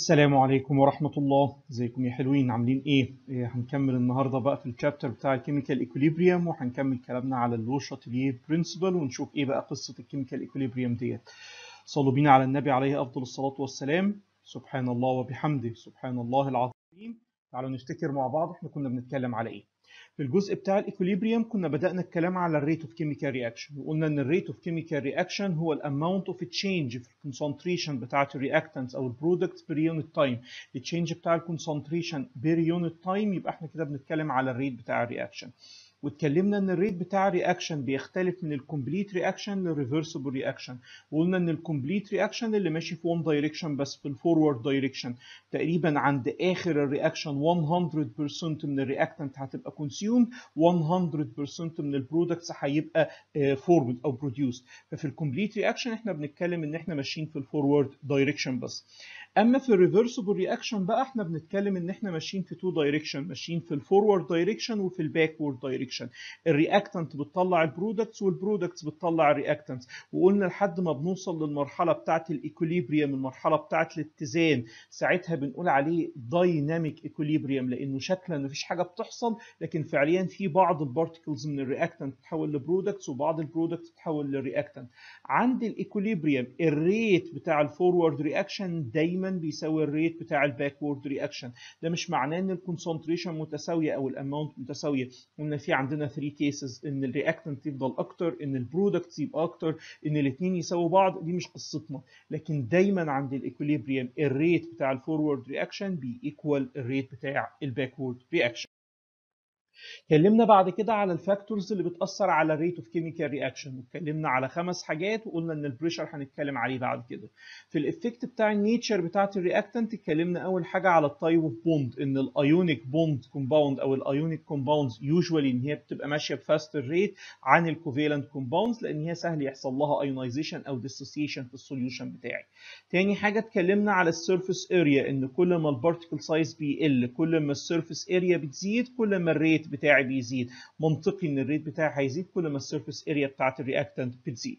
السلام عليكم ورحمة الله ازيكم يا حلوين عاملين ايه؟ إيه هنكمل النهاردة بقى في الشابتر بتاع الكيميكال ايكوليبريم وهنكمل كلامنا على اللو شاتليه برنسبل ونشوف ايه بقى قصة الكيميكال ايكوليبريم ديت صلوا بينا على النبي عليه افضل الصلاة والسلام سبحان الله وبحمده سبحان الله العظيم تعالوا نفتكر مع بعض احنا كنا بنتكلم على ايه في الجزء بتاع الايكوليبريم كنا بدانا الكلام على الريت اوف كيميكال رياكشن وقلنا ان الريت اوف كيميكال رياكشن هو الاماونت اوف تشينج في الكونسنتريشن بتاعه الرياكتنتس او البرودكت بير يونت تايم التشينج بتاع الكونسنتريشن بير يونت تايم يبقى احنا كده بنتكلم على الريت بتاع الرياكشن واتكلمنا ان الريت بتاع الرياكشن بيختلف من الكومبليت رياكشن للريفرسبل رياكشن وقلنا ان الكومبليت رياكشن اللي ماشي في وان دايركشن بس في الفورورد دايركشن تقريبا عند اخر الرياكشن 100% من الرياكتنت هتبقى كونسيومد 100% من البرودكتس هيبقى فورورد آه، او بروديوس ففي الكومبليت رياكشن احنا بنتكلم ان احنا ماشيين في الفورورد دايركشن بس اما في الريفرسبل رياكشن بقى احنا بنتكلم ان احنا ماشيين في تو دايركشن ماشيين في الفورورد دايركشن وفي الباكورد دايركشن الرياكتنت بتطلع البرودكتس والبرودكتس بتطلع الرياكتنتس وقلنا لحد ما بنوصل للمرحله بتاعه الايكوليبريم المرحله بتاعه الاتزان ساعتها بنقول عليه دايناميك ايكوليبريم لانه شكلا مفيش حاجه بتحصل لكن فعليا في بعض البارتكلز من الرياكتنت بتتحول لبرودكتس وبعض البرودكتس بتتحول لرياكتنت عند الايكوليبريم الريت بتاع الفورورد رياكشن دايما دايما بيساوي الريت بتاع الباكورد رياكشن ده مش معناه ان الكونسنتريشن متساويه او الاماونت متساويه قلنا في عندنا 3 كيسز ان الرياكتنت يفضل اكتر ان البرودكت يبقى اكتر ان الاثنين يساووا بعض دي مش قصتنا لكن دايما عند الايكوليبريم الريت بتاع الفورورد رياكشن بيكوال الريت بتاع الباكورد رياكشن اتكلمنا بعد كده على الفاكتورز اللي بتاثر على الريت اوف كيميكال رياكشن واتكلمنا على خمس حاجات وقلنا ان البريشر هنتكلم عليه بعد كده في الايفكت بتاع النيتشر بتاعه الرياكتنت اتكلمنا اول حاجه على التايب اوف بوند ان الايونيك بوند كومباوند او الايونيك كومباوندز يوجوالي ان هي بتبقى ماشيه بفاستر ريت عن الكوفالنت كومباوندز لان هي سهل يحصل لها ايونايزيشن او ديسوسيشن في السوليوشن بتاعي تاني حاجه اتكلمنا على السيرفيس اريا ان كل ما البارتيكل سايز بيقل كل ما السيرفيس اريا بتزيد كل ما الريت بتاعي بيزيد منطقي ان الريت بتاعي هيزيد كل ما السيرفيس اريا بتاعت الرياكتنت بتزيد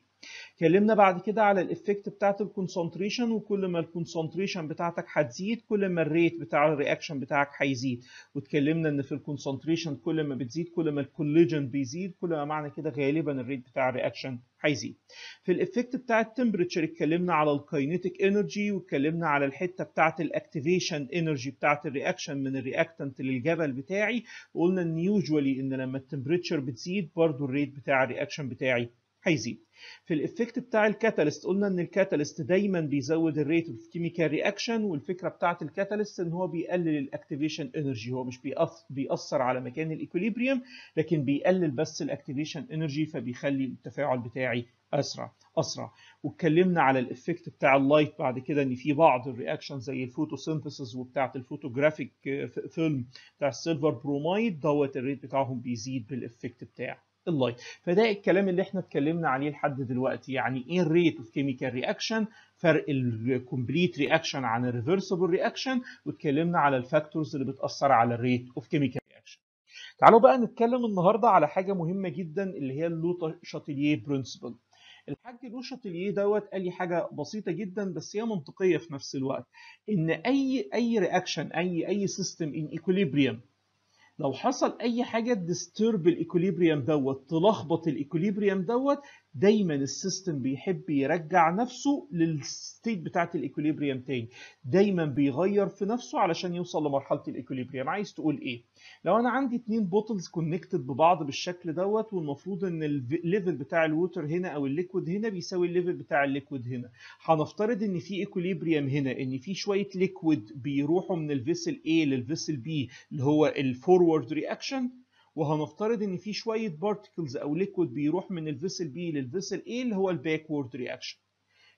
اتكلمنا بعد كده على الافكت بتاعت الكونسنتريشن وكل ما الكونسنتريشن بتاعتك هتزيد كل ما الريت بتاع الرياكشن بتاعك هيزيد واتكلمنا ان في الكونسنتريشن كل ما بتزيد كل ما الكوليجن بيزيد كل ما معنى كده غالبا الريت بتاع الرياكشن هيزيد في الافكت بتاع التمبريتشر اتكلمنا على الكاينيتيك انرجي واتكلمنا على الحته بتاعه الاكتيفيشن انرجي بتاعه الرياكشن من الرياكتنت للجبل بتاعي وقلنا ان يوجوالي ان لما التمبريتشر بتزيد برضو الريت بتاع الرياكشن بتاعي هيزيد في الافكت بتاع الكاتاليست قلنا ان الكاتاليست دايما بيزود الريت اوف كيميكال رياكشن والفكره بتاعه الكاتاليست ان هو بيقلل الاكتيفيشن انرجي هو مش بيأثر على مكان الايكوليبريم لكن بيقلل بس الاكتيفيشن انرجي فبيخلي التفاعل بتاعي اسرع اسرع واتكلمنا على الافكت بتاع اللايت بعد كده ان في بعض الرياكشن زي الفوتوسينثيسز وبتاعه الفوتوجرافيك آه، فيلم بتاع السيلفر برومايد دوت الريت بتاعهم بيزيد بالافكت بتاعه اللايت فده الكلام اللي احنا اتكلمنا عليه لحد دلوقتي يعني ايه الريت اوف كيميكال رياكشن فرق الكومبليت رياكشن عن الريفرسبل رياكشن واتكلمنا على الفاكتورز اللي بتاثر على الريت اوف كيميكال رياكشن تعالوا بقى نتكلم النهارده على حاجه مهمه جدا اللي هي اللو شاتيليه برنسبل الحاج لو شاتيليه دوت قال لي حاجه بسيطه جدا بس هي منطقيه في نفس الوقت ان اي اي رياكشن اي اي سيستم ان ايكوليبريم لو حصل اي حاجه تديسترب الايكوليبريم دوت تلخبط الايكوليبريم دوت دايما السيستم بيحب يرجع نفسه للستيت بتاعت الايكوليبريم تاني دايما بيغير في نفسه علشان يوصل لمرحله الايكوليبريم عايز تقول ايه لو انا عندي اتنين بوتلز كونكتد ببعض بالشكل دوت والمفروض ان الليفل بتاع الووتر هنا او الليكويد هنا بيساوي الليفل بتاع الليكويد هنا هنفترض ان في ايكوليبريم هنا ان في شويه ليكويد بيروحوا من الفيسل A للفيسل B اللي هو الفورورد رياكشن وهنفترض ان في شويه بارتكلز او ليكويد بيروح من الفيسل بي للفيسل ايه اللي هو الباكورد رياكشن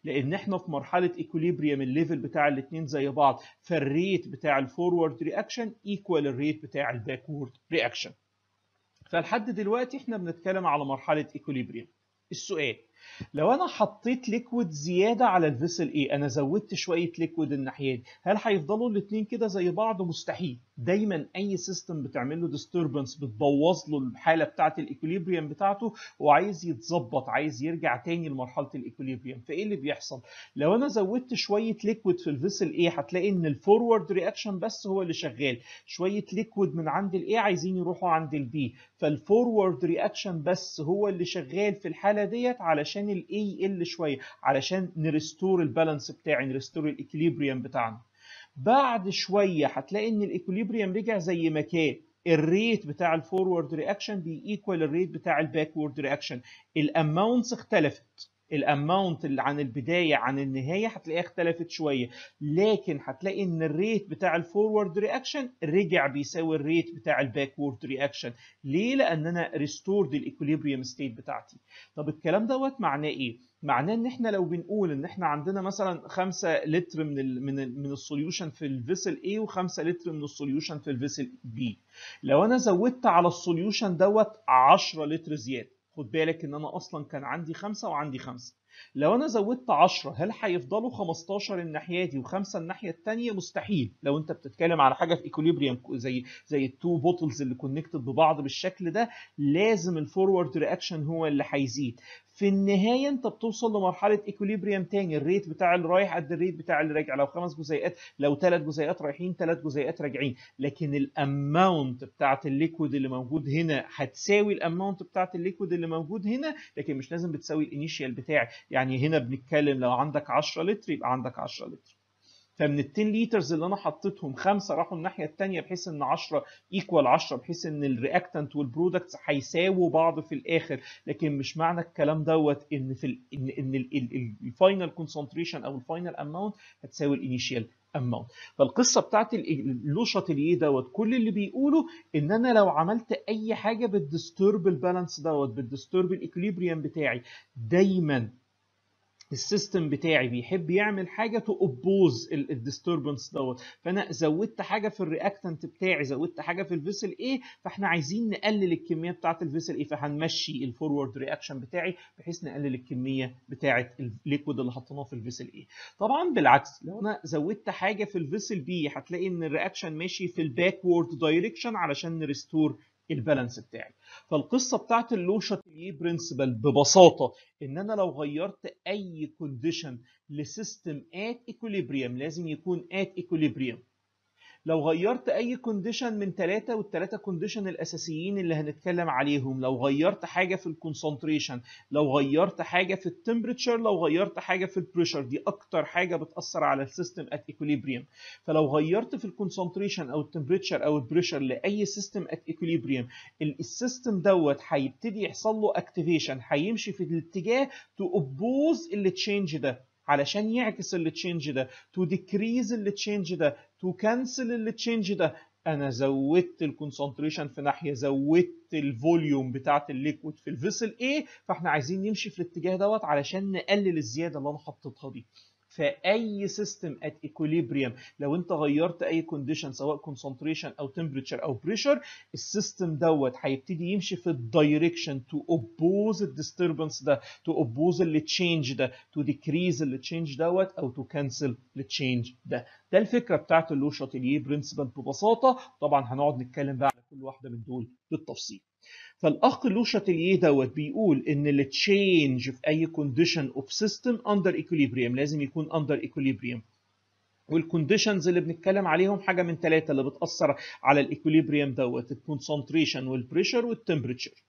لان احنا في مرحله ايكوليبريم الليفل بتاع الاثنين زي بعض فالريت بتاع الفورورد رياكشن ايكوال الريت بتاع الباكورد رياكشن فلحد دلوقتي احنا بنتكلم على مرحله ايكوليبريم السؤال لو انا حطيت ليكويد زياده على الفيسل ايه انا زودت شويه ليكويد الناحيه دي هل هيفضلوا الاثنين كده زي بعض مستحيل دايما اي سيستم بتعمل له ديستربنس بتبوظ له الحاله بتاعه الايكوليبريم بتاعته وعايز يتظبط عايز يرجع تاني لمرحله الايكوليبريم فايه اللي بيحصل لو انا زودت شويه ليكويد في الفيسل ايه هتلاقي ان الفورورد رياكشن بس هو اللي شغال شويه ليكويد من عند الايه عايزين يروحوا عند البي فالفورورد رياكشن بس هو اللي شغال في الحاله ديت علشان الاي يقل شويه علشان نريستور البالانس بتاعي نريستور الايكوليبريم بتاعنا بعد شويه هتلاقي ان الايكوليبريم رجع زي ما كان الريت بتاع الفورورد رياكشن بييكوال الريت بتاع الباكورد رياكشن الاماونتس اختلفت الاماونت اللي عن البدايه عن النهايه هتلاقيها اختلفت شويه لكن هتلاقي ان الريت بتاع الفورورد رياكشن رجع بيساوي الريت بتاع الباكورد رياكشن ليه لان انا ريستورد الايكوليبريم ستيت بتاعتي طب الكلام دوت معناه ايه معناه ان احنا لو بنقول ان احنا عندنا مثلا 5 لتر من الـ من الـ من السوليوشن في الفيسل A و5 لتر من السوليوشن في الفيسل B لو انا زودت على السوليوشن دوت 10 لتر زياده خد بالك ان انا اصلا كان عندي خمسة وعندي خمسة لو انا زودت 10 هل هيفضلوا 15 الناحيه دي و5 الناحيه الثانيه مستحيل لو انت بتتكلم على حاجه في ايكوليبريم زي زي التو بوتلز اللي كونكتد ببعض بالشكل ده لازم الفورورد رياكشن هو اللي هيزيد في النهايه انت بتوصل لمرحله ايكوليبريم ثاني الريت بتاع اللي رايح قد الريت بتاع اللي راجع لو خمس جزيئات لو ثلاث جزيئات رايحين ثلاث جزيئات راجعين لكن الاماونت بتاعت الليكويد اللي موجود هنا هتساوي الاماونت بتاعت الليكويد اللي موجود هنا لكن مش لازم بتساوي الانيشيال بتاعي يعني هنا بنتكلم لو عندك 10 لتر يبقى عندك 10 لتر فمن ال 10 لترز اللي انا حطيتهم خمسه راحوا الناحيه الثانيه بحيث ان 10 ايكوال 10 بحيث ان الرياكتنت والبرودكتس هيساووا بعض في الاخر لكن مش معنى الكلام دوت ان في الـ ان ان الفاينل كونسنتريشن او الفاينل اماونت هتساوي الانيشال اماونت فالقصه بتاعت اللو ايه دوت كل اللي بيقوله ان انا لو عملت اي حاجه بتديسترب البالانس دوت بتديسترب الاكليبريم بتاعي دايما السيستم بتاعي بيحب يعمل حاجه تؤبوز الديستربنس دوت فانا زودت حاجه في الرياكتنت بتاعي زودت حاجه في الفيسل ايه فاحنا عايزين نقلل الكميه بتاعه الفيسل ايه فهنمشي الفورورد رياكشن بتاعي بحيث نقلل الكميه بتاعه الليكويد اللي حطيناه في الفيسل ايه طبعا بالعكس لو انا زودت حاجه في الفيسل بي هتلاقي ان الرياكشن ماشي في الباكورد دايركشن علشان نريستور البالانس بتاعي فالقصه بتاعت اللو برنسبل ببساطه ان انا لو غيرت اي كونديشن لسيستم ات ايكوليبريم لازم يكون ات ايكوليبريم لو غيرت اي كونديشن من ثلاثه والثلاثه كونديشن الاساسيين اللي هنتكلم عليهم لو غيرت حاجه في الكونسنتريشن لو غيرت حاجه في التمبريتشر لو غيرت حاجه في البريشر دي اكتر حاجه بتاثر على السيستم ات ايكوليبريم فلو غيرت في الكونسنتريشن او التمبريتشر او البريشر لاي سيستم ات ايكوليبريم السيستم دوت هيبتدي يحصل له اكتيفيشن هيمشي في الاتجاه تو اوبوز التشينج ده علشان يعكس التشينج ده تو ديكريز التشينج ده تو كانسل التشينج ده انا زودت الكونسنتريشن في ناحيه زودت الفوليوم بتاعه الليكويد في الفيسل ايه فاحنا عايزين نمشي في الاتجاه دوت علشان نقلل الزياده اللي انا حطيتها دي في اي سيستم ات ايكوليبريم لو انت غيرت اي كونديشن سواء كونسنتريشن او تمبريتشر او بريشر السيستم دوت هيبتدي يمشي في الدايركشن تو اوبوز الديستربنس ده تو اوبوز التشينج ده تو ديكريز التشينج دوت او تو كانسل التشينج ده ده الفكره بتاعت اللو شاتيليه برنسبل ببساطه طبعا هنقعد نتكلم بقى على كل واحده من دول بالتفصيل فالاخ لوشا تليه دوت بيقول ان التشينج في اي كونديشن اوف سيستم اندر ايكوليبريم لازم يكون اندر ايكوليبريم والكونديشنز اللي بنتكلم عليهم حاجه من ثلاثه اللي بتاثر على الايكوليبريم دوت الكونسنتريشن والبريشر والتمبريتشر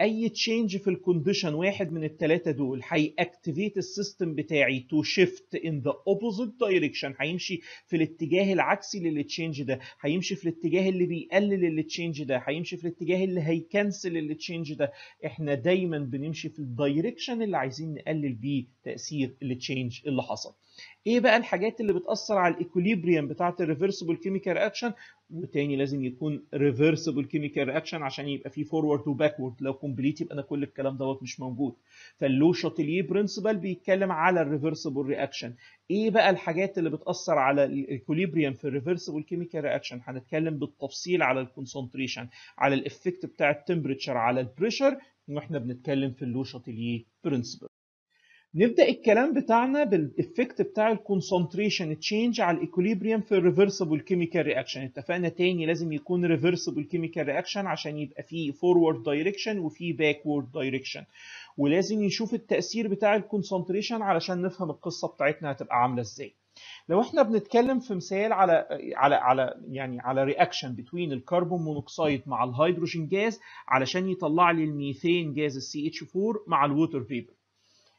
اي تشينج في الكونديشن واحد من الثلاثه دول هياكتيفيت السيستم بتاعي تو شيفت ان ذا اوبوزيت دايركشن هيمشي في الاتجاه العكسي للتشينج ده هيمشي في الاتجاه اللي بيقلل التشينج ده هيمشي في الاتجاه اللي هيكنسل التشينج ده احنا دايما بنمشي في الدايركشن اللي عايزين نقلل بيه تاثير التشينج اللي حصل ايه بقى الحاجات اللي بتاثر على الايكوليبريم بتاعه الريفرسبل كيميكال رياكشن وتاني لازم يكون ريفرسبل كيميكال رياكشن عشان يبقى فيه فورورد وباكورد لو كومبليت يبقى انا كل الكلام دوت مش موجود فاللو شاتيليه برنسبل بيتكلم على الريفرسبل رياكشن ايه بقى الحاجات اللي بتاثر على الايكوليبريم في الريفرسبل كيميكال رياكشن هنتكلم بالتفصيل على الكونسنتريشن على الايفكت بتاع التمبريتشر على البريشر واحنا بنتكلم في اللو شاتيليه برنسبل نبدا الكلام بتاعنا بالافكت بتاع الكونسنتريشن تشينج على الايكوليبريم في الريفرسبل كيميكال رياكشن اتفقنا تاني لازم يكون ريفرسبل كيميكال رياكشن عشان يبقى فيه فورورد دايركشن وفيه باكورد دايركشن ولازم نشوف التاثير بتاع الكونسنتريشن علشان نفهم القصه بتاعتنا هتبقى عامله ازاي لو احنا بنتكلم في مثال على على على يعني على رياكشن بين الكربون مونوكسيد مع الهيدروجين جاز علشان يطلع لي الميثين جاز السي ch 4 مع الووتر فيبر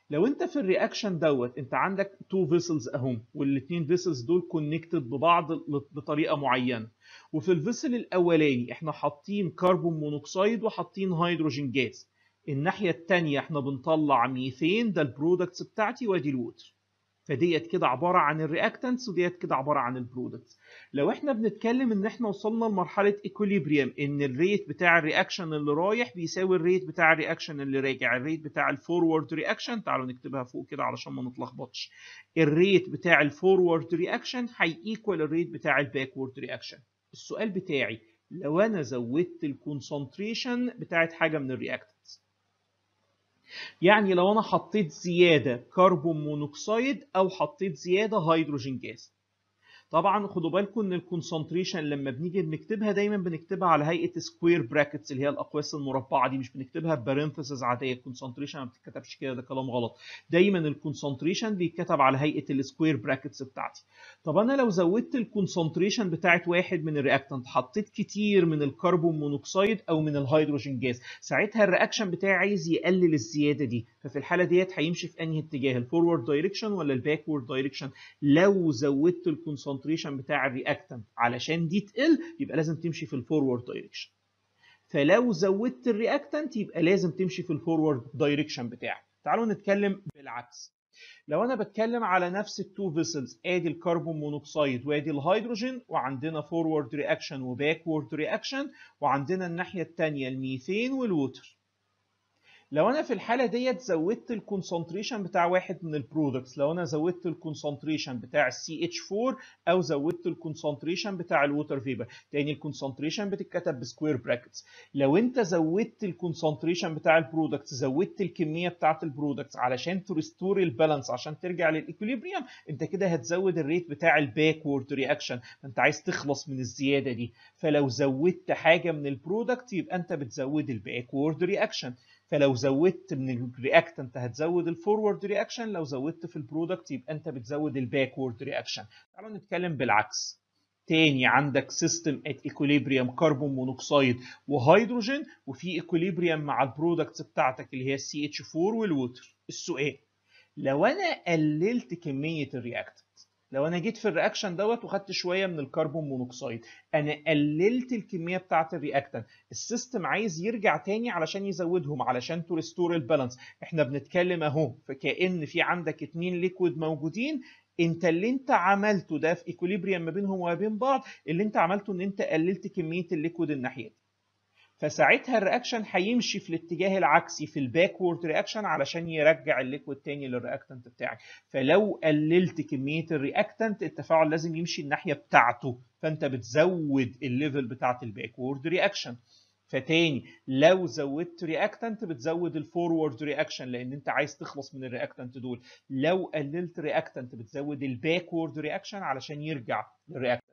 لو انت في الرياكشن دوت انت عندك تو فيسلز اهم والاثنين فيسلز دول كونكتد ببعض بطريقه معينه وفي الفيسل الاولاني احنا حاطين كربون مونوكسيد وحاطين هيدروجين جاز الناحيه الثانيه احنا بنطلع ميثين ده البرودكتس بتاعتي وادي الوتر فديت كده عباره عن الرياكتنتس وديت كده عباره عن البرودكتس لو احنا بنتكلم ان احنا وصلنا لمرحله ايكوليبريم ان الريت بتاع الرياكشن اللي رايح بيساوي الريت بتاع الرياكشن اللي راجع الريت بتاع الفورورد رياكشن تعالوا نكتبها فوق كده علشان ما نتلخبطش الريت بتاع الفورورد رياكشن هيكوال الريت بتاع الباكورد رياكشن السؤال بتاعي لو انا زودت الكونسنتريشن بتاعت حاجه من الرياكت يعني لو انا حطيت زياده كربون مونوكسيد او حطيت زياده هيدروجين جاز طبعا خدوا بالكم ان الكونسنتريشن لما بنيجي بنكتبها دايما بنكتبها على هيئه سكوير براكتس اللي هي الاقواس المربعه دي مش بنكتبها ببارنثيسز عاديه الكونسنتريشن ما بتتكتبش كده ده كلام غلط دايما الكونسنتريشن بيتكتب على هيئه السكوير براكتس بتاعتي طب انا لو زودت الكونسنتريشن بتاعت واحد من الرياكتنت حطيت كتير من الكربون مونوكسيد او من الهيدروجين جاز ساعتها الرياكشن بتاعي عايز يقلل الزياده دي ففي الحاله ديت هيمشي في انهي اتجاه الفورورد دايركشن ولا الباكورد دايركشن لو زودت الكونسنتريشن الكونسنتريشن بتاع الرياكتنت علشان دي تقل يبقى لازم تمشي في الفورورد دايركشن فلو زودت الرياكتنت يبقى لازم تمشي في الفورورد دايركشن بتاعك تعالوا نتكلم بالعكس لو انا بتكلم على نفس التو فيسلز ادي الكربون مونوكسيد وادي الهيدروجين وعندنا فورورد رياكشن وباكورد رياكشن وعندنا الناحيه الثانيه الميثين والووتر لو انا في الحاله ديت زودت الكونسنتريشن بتاع واحد من البرودكتس لو انا زودت الكونسنتريشن بتاع السي اتش 4 او زودت الكونسنتريشن بتاع الووتر فيبر تاني الكونسنتريشن بتتكتب بسكوير براكتس لو انت زودت الكونسنتريشن بتاع البرودكتس زودت الكميه بتاعه البرودكتس علشان تريستور البالانس عشان ترجع للايكوليبريم انت كده هتزود الريت بتاع الباكورد رياكشن انت عايز تخلص من الزياده دي فلو زودت حاجه من البرودكت يبقى انت بتزود الباكورد رياكشن فلو زودت من الرياكت انت هتزود الفورورد رياكشن لو زودت في البرودكت يبقى انت بتزود الباكورد رياكشن تعالوا نتكلم بالعكس تاني عندك سيستم ات ايكوليبريم كربون مونوكسيد وهيدروجين وفي ايكوليبريم مع البرودكتس بتاعتك اللي هي ال ch 4 والووتر السؤال لو انا قللت كميه الرياكت لو انا جيت في الرياكشن دوت وخدت شويه من الكربون مونوكسيد انا قللت الكميه بتاعه الرياكتنت السيستم عايز يرجع تاني علشان يزودهم علشان تو ريستور البالانس احنا بنتكلم اهو فكأن في عندك اتنين ليكويد موجودين انت اللي انت عملته ده في ايكوليبريم ما بينهم وما بين بعض اللي انت عملته ان انت قللت كميه الليكويد دي فساعتها الرياكشن هيمشي في الاتجاه العكسي في الباكورد رياكشن علشان يرجع الليكويد تاني للرياكتنت بتاعك فلو قللت كميه الرياكتنت التفاعل لازم يمشي الناحيه بتاعته فانت بتزود الليفل بتاعت الباكورد رياكشن فتاني لو زودت رياكتنت بتزود الفورورد رياكشن لان انت عايز تخلص من الرياكتنت دول لو قللت رياكتنت بتزود الباكورد رياكشن علشان يرجع للرياكتنت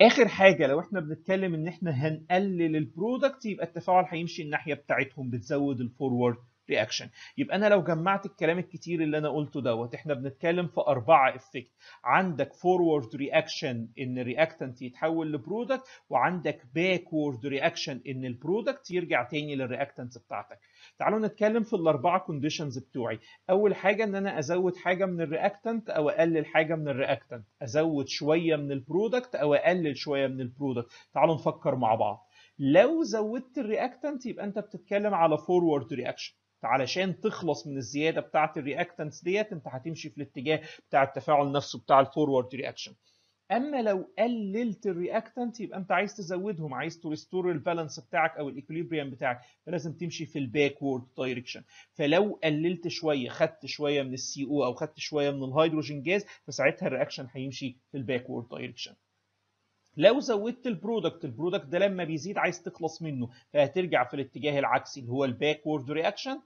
اخر حاجه لو احنا بنتكلم ان احنا هنقلل البرودكت يبقى التفاعل هيمشي الناحيه بتاعتهم بتزود الفورورد رياكشن يبقى انا لو جمعت الكلام الكتير اللي انا قلته دوت احنا بنتكلم في اربعه افكت عندك فورورد رياكشن ان الرياكتنت يتحول لبرودكت وعندك باكورد رياكشن ان البرودكت يرجع تاني للرياكتنت بتاعتك تعالوا نتكلم في الاربعه كونديشنز بتوعي اول حاجه ان انا ازود حاجه من الرياكتنت او اقلل حاجه من الرياكتنت ازود شويه من البرودكت او اقلل شويه من البرودكت تعالوا نفكر مع بعض لو زودت الرياكتنت يبقى انت بتتكلم على فورورد رياكشن علشان تخلص من الزياده بتاعه الرياكتنتس ديت انت هتمشي في الاتجاه بتاع التفاعل نفسه بتاع الفورورد رياكشن اما لو قللت الرياكتنت يبقى انت عايز تزودهم عايز تريستور البالانس بتاعك او الايكوليبريم بتاعك فلازم تمشي في الباكورد دايركشن فلو قللت شويه خدت شويه من السي او او خدت شويه من الهيدروجين جاز فساعتها الرياكشن هيمشي في الباكورد دايركشن لو زودت البرودكت البرودكت ده لما بيزيد عايز تخلص منه فهترجع في الاتجاه العكسي اللي هو الباكورد رياكشن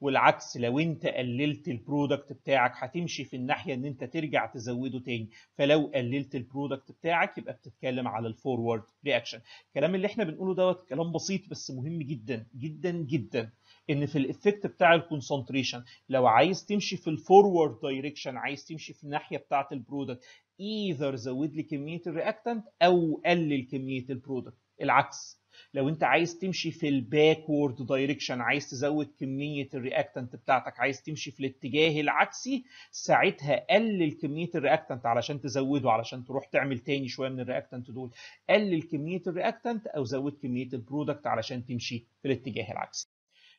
والعكس لو انت قللت البرودكت بتاعك هتمشي في الناحيه ان انت ترجع تزوده تاني فلو قللت البرودكت بتاعك يبقى بتتكلم على الفورورد رياكشن الكلام اللي احنا بنقوله دوت كلام بسيط بس مهم جدا جدا جدا ان في الايفكت بتاع الكونسنتريشن لو عايز تمشي في الفورورد دايركشن عايز تمشي في الناحيه بتاعه البرودكت ايذر زود لي كميه الرياكتنت او قلل كميه البرودكت العكس لو انت عايز تمشي في الباكورد دايركشن عايز تزود كميه الرياكتنت بتاعتك عايز تمشي في الاتجاه العكسي ساعتها قلل كميه الرياكتنت علشان تزوده علشان تروح تعمل تاني شويه من الرياكتنت دول قلل كميه الرياكتنت او زود كميه البرودكت علشان تمشي في الاتجاه العكسي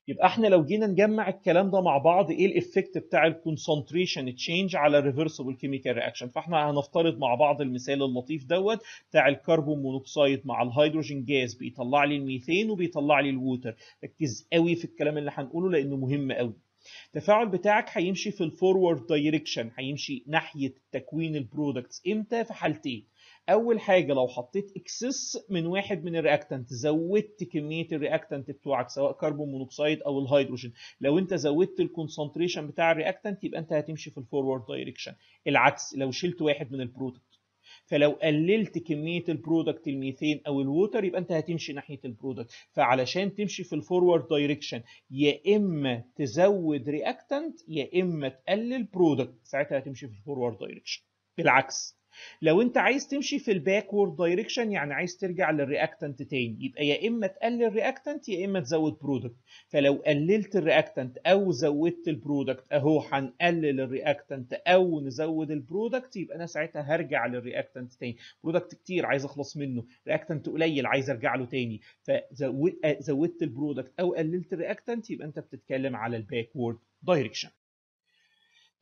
يبقى احنا لو جينا نجمع الكلام ده مع بعض ايه الايفكت بتاع الكونسنتريشن تشينج على الريفرسبل كيميكال رياكشن فاحنا هنفترض مع بعض المثال اللطيف دوت بتاع الكربون مونوكسيد مع الهيدروجين جاز بيطلع لي الميثين وبيطلع لي الووتر ركز قوي في الكلام اللي هنقوله لانه مهم قوي التفاعل بتاعك هيمشي في الفورورد دايركشن هيمشي ناحيه تكوين البرودكتس امتى في حالتين اول حاجه لو حطيت اكسس من واحد من الرياكتنت زودت كميه الرياكتنت بتوعك سواء كربون مونوكسيد او الهيدروجين لو انت زودت الكونسنتريشن بتاع الرياكتنت يبقى انت هتمشي في الفورورد دايركشن العكس لو شلت واحد من البرودكت فلو قللت كميه البرودكت الميثين او الووتر يبقى انت هتمشي ناحيه البرودكت فعلشان تمشي في الفورورد دايركشن يا اما تزود رياكتنت يا اما تقلل برودكت ساعتها هتمشي في الفورورد دايركشن بالعكس لو انت عايز تمشي في الباكورد دايركشن يعني عايز ترجع للرياكتنت تاني يبقى يا اما تقلل رياكتنت يا اما تزود برودكت فلو قللت الرياكتنت او زودت البرودكت اهو هنقلل الرياكتنت او نزود البرودكت يبقى انا ساعتها هرجع للرياكتنت تاني برودكت كتير عايز اخلص منه رياكتنت قليل عايز ارجع له تاني فزودت آه، البرودكت او قللت الرياكتنت يبقى انت بتتكلم على الباكورد دايركشن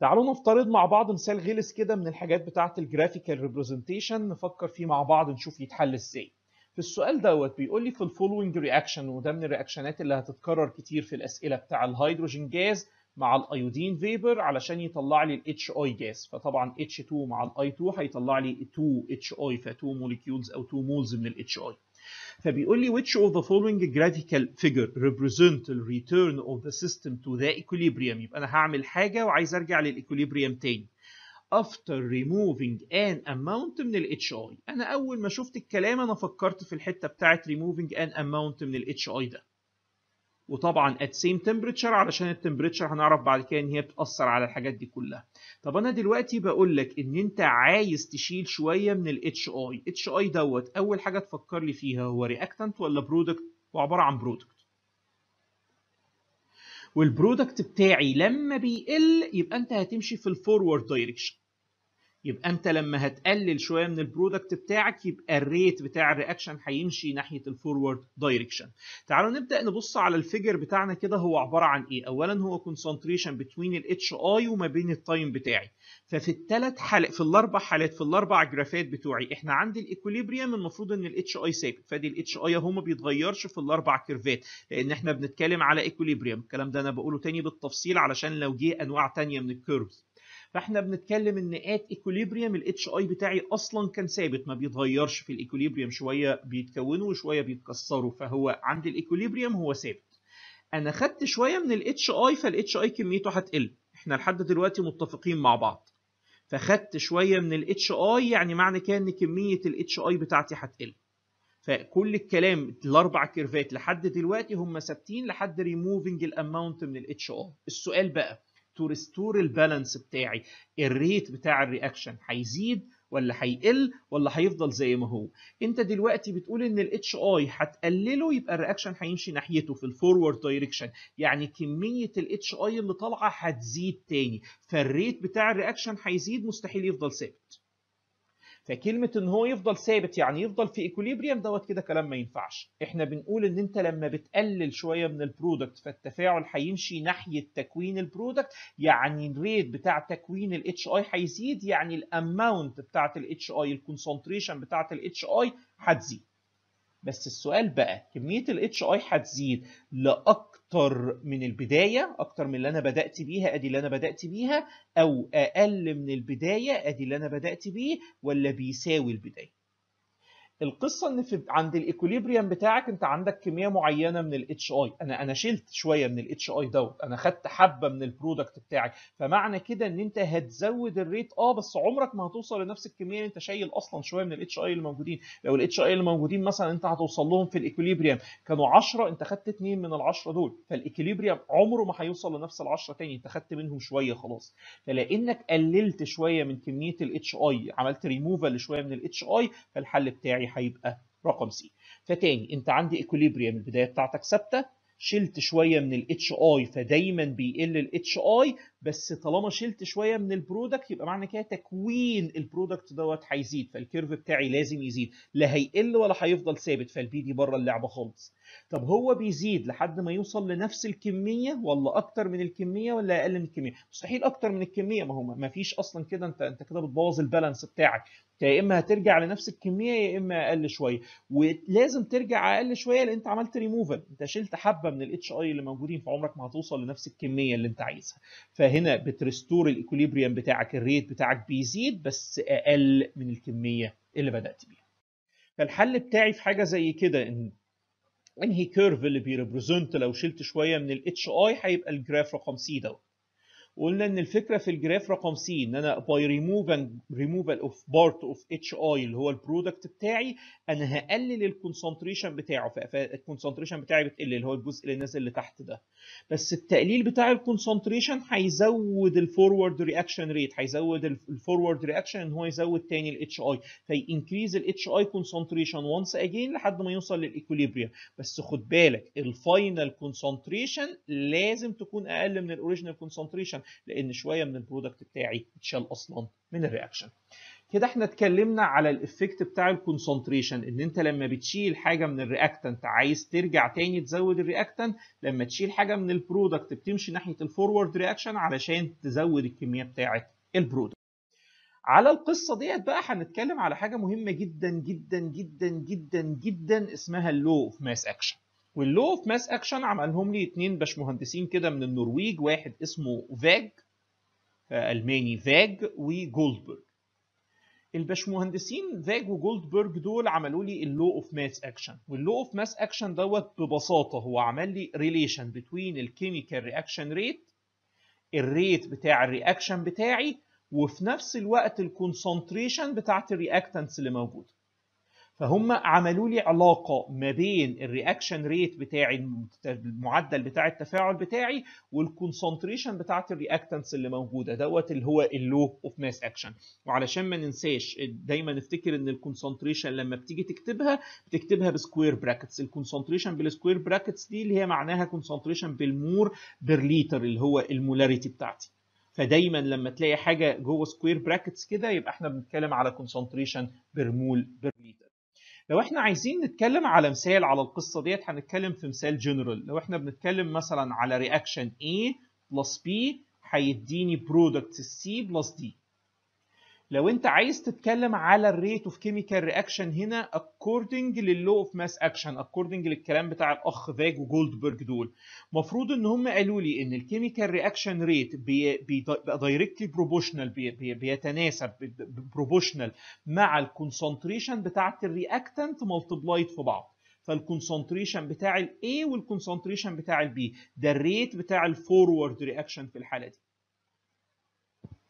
تعالوا نفترض مع بعض مثال غلس كده من الحاجات بتاعه الجرافيكال ريبريزنتيشن نفكر فيه مع بعض نشوف يتحل ازاي في السؤال دوت بيقول لي في الفولوينج رياكشن وده من الرياكشنات اللي هتتكرر كتير في الاسئله بتاع الهيدروجين جاز مع الايودين فيبر علشان يطلع لي الاتش اي جاز فطبعا اتش 2 مع الاي 2 هيطلع لي 2 اتش اي ف2 موليكيولز او 2 مولز من الاتش اي فبيقول لي which of the following graphical figure represent the return of the system to the equilibrium يبقى انا هعمل حاجه وعايز ارجع للايكوليبريم تاني after removing an amount من ال HI انا اول ما شفت الكلام انا فكرت في الحته بتاعه removing an amount من ال HI ده وطبعا at same temperature علشان التمبريتشر هنعرف بعد كده ان هي بتأثر على الحاجات دي كلها طب انا دلوقتي بقول لك ان انت عايز تشيل شويه من ال HI HI دوت اول حاجه تفكر لي فيها هو reactant ولا برودكت هو عباره عن برودكت والبرودكت بتاعي لما بيقل يبقى انت هتمشي في الفورورد دايركشن يبقى انت لما هتقلل شويه من البرودكت بتاعك يبقى الريت بتاع الرياكشن هيمشي ناحيه الفورورد دايركشن تعالوا نبدا نبص على الفيجر بتاعنا كده هو عباره عن ايه اولا هو كونسنتريشن بتوين الاتش اي وما بين التايم بتاعي ففي الثلاث حالات في الاربع حالات في الاربع جرافات بتوعي احنا عند الايكوليبريم المفروض ان الاتش اي ثابت فدي الاتش اي اهو ما بيتغيرش في الاربع كيرفات لان احنا بنتكلم على ايكوليبريم الكلام ده انا بقوله تاني بالتفصيل علشان لو جه انواع تانية من الكيرفز فاحنا بنتكلم ان ات ايكوليبريم الاتش اي بتاعي اصلا كان ثابت ما بيتغيرش في الايكوليبريم شويه بيتكونوا وشويه بيتكسروا فهو عند الايكوليبريم هو ثابت انا خدت شويه من الاتش اي فالاتش اي كميته هتقل احنا لحد دلوقتي متفقين مع بعض فخدت شويه من الاتش اي يعني معنى كده ان كميه الاتش اي بتاعتي هتقل فكل الكلام الاربع كيرفات لحد دلوقتي هم ثابتين لحد ريموفنج الاماونت من الاتش اي السؤال بقى تو ريستور البالانس بتاعي الريت بتاع الرياكشن هيزيد ولا هيقل ولا هيفضل زي ما هو انت دلوقتي بتقول ان الاتش اي هتقلله يبقى الرياكشن هيمشي ناحيته في الفورورد دايركشن يعني كميه الاتش اي اللي طالعه هتزيد تاني فالريت بتاع الرياكشن هيزيد مستحيل يفضل ثابت فكلمه ان هو يفضل ثابت يعني يفضل في ايكوليبريم دوت كده كلام ما ينفعش احنا بنقول ان انت لما بتقلل شويه من البرودكت فالتفاعل هيمشي ناحيه تكوين البرودكت يعني الريت بتاع تكوين الاتش اي هيزيد يعني الاماونت بتاعه الاتش اي الكونسنتريشن بتاعه الاتش اي هتزيد بس السؤال بقى كميه الاتش اي هتزيد لاكتر اكتر من البدايه اكتر من اللي انا بدات بيها ادي اللي انا بدات بيها او اقل من البدايه ادي اللي انا بدات بيه ولا بيساوي البدايه القصه ان في عند الايكوليبريم بتاعك انت عندك كميه معينه من الاتش اي انا انا شلت شويه من الاتش اي دوت انا خدت حبه من البرودكت بتاعك فمعنى كده ان انت هتزود الريت اه بس عمرك ما هتوصل لنفس الكميه اللي انت شايل اصلا شويه من الاتش اي اللي موجودين لو الاتش اي اللي موجودين مثلا انت هتوصل لهم في الايكوليبريم كانوا 10 انت خدت 2 من ال 10 دول فالايكوليبريم عمره ما هيوصل لنفس ال 10 تاني انت خدت منهم شويه خلاص فلانك قللت شويه من كميه الاتش اي عملت ريموفال شويه من الاتش اي فالحل بتاعي هيبقى رقم سي فتاني انت عندي ايكوليبريم البدايه بتاعتك ثابته شلت شويه من الاتش اي فدايما بيقل الاتش اي بس طالما شلت شويه من البرودكت يبقى معنى كده تكوين البرودكت دوت هيزيد فالكيرف بتاعي لازم يزيد لا هيقل ولا هيفضل ثابت فالبي دي بره اللعبه خالص طب هو بيزيد لحد ما يوصل لنفس الكميه ولا اكتر من الكميه ولا اقل من الكميه مستحيل اكتر من الكميه ما هو ما فيش اصلا كده انت انت كده بتبوظ البالانس بتاعك يا اما هترجع لنفس الكميه يا اما اقل شويه ولازم ترجع اقل شويه لان انت عملت ريموفل انت شلت حبه من الاتش اي اللي موجودين فعمرك ما هتوصل لنفس الكميه اللي انت عايزها فهنا بترستور الايكوليبريم بتاعك الريت بتاعك بيزيد بس اقل من الكميه اللي بدات بيها فالحل بتاعي في حاجه زي كده ان انهي كيرف اللي بيريبريزنت لو شلت شويه من الاتش اي هيبقى الجراف رقم سي دوت قلنا ان الفكره في الجراف رقم سي ان انا باي ريموفال اوف بارت اوف اتش اي اللي هو البرودكت بتاعي انا هقلل الكونسنتريشن بتاعه فالكونسنتريشن بتاعي بتقل اللي هو الجزء اللي نازل اللي تحت ده بس التقليل بتاع الكونسنتريشن هيزود الفورورد رياكشن ريت هيزود الفورورد رياكشن ان هو يزود تاني الاتش اي فينكريز الاتش اي كونسنتريشن وانس اجين لحد ما يوصل للايكوليبريم بس خد بالك الفاينل كونسنتريشن لازم تكون اقل من الاوريجينال كونسنتريشن لان شويه من البرودكت بتاعي اتشال اصلا من الرياكشن كده احنا اتكلمنا على الافكت بتاع الكونسنتريشن ان انت لما بتشيل حاجه من الرياكتنت عايز ترجع تاني تزود الرياكتنت لما تشيل حاجه من البرودكت بتمشي ناحيه الفورورد رياكشن علشان تزود الكميه بتاعه البرودكت على القصه ديت بقى هنتكلم على حاجه مهمه جدا جدا جدا جدا جدا اسمها اللو اوف ماس اكشن واللو اوف ماس اكشن عملهم لي اتنين باشمهندسين كده من النرويج واحد اسمه فاج آه، الماني فاج وجولدبرج الباشمهندسين فاج وجولدبرج دول عملوا لي اللو اوف ماس اكشن واللو اوف ماس اكشن دوت ببساطه هو عمل لي ريليشن بتوين الكيميكال رياكشن ريت الريت بتاع الرياكشن بتاعي وفي نفس الوقت الكونسنتريشن بتاعت الرياكتنتس اللي موجوده فهم عملوا لي علاقه ما بين الرياكشن ريت بتاعي المعدل بتاع التفاعل بتاعي والكونسنتريشن بتاعه الرياكتنس اللي موجوده دوت اللي هو اللو اوف ماس اكشن وعلشان ما ننساش دايما نفتكر ان الكونسنتريشن لما بتيجي تكتبها بتكتبها بسكوير براكتس الكونسنتريشن بالسكوير براكتس دي اللي هي معناها كونسنتريشن بالمور برليتر اللي هو المولاريتي بتاعتي فدايما لما تلاقي حاجه جوه سكوير براكتس كده يبقى احنا بنتكلم على كونسنتريشن برمول برليتر لو احنا عايزين نتكلم على مثال على القصه ديت هنتكلم في مثال جنرال لو احنا بنتكلم مثلا على رياكشن A بلس B هيديني برودكت C بلس D لو انت عايز تتكلم على الريت اوف كيميكال رياكشن هنا اكوردنج للو اوف ماس اكشن اكوردنج للكلام بتاع الاخ فاج وجولدبرج دول المفروض ان هم قالوا لي ان الكيميكال رياكشن ريت بيبقى دايركتلي بروبوشنال بيتناسب بروبوشنال مع الكونسنتريشن بتاعه الرياكتنت ملتبلايد في بعض فالكونسنتريشن بتاع الاي والكونسنتريشن بتاع البي ده الريت بتاع الفورورد رياكشن في الحاله دي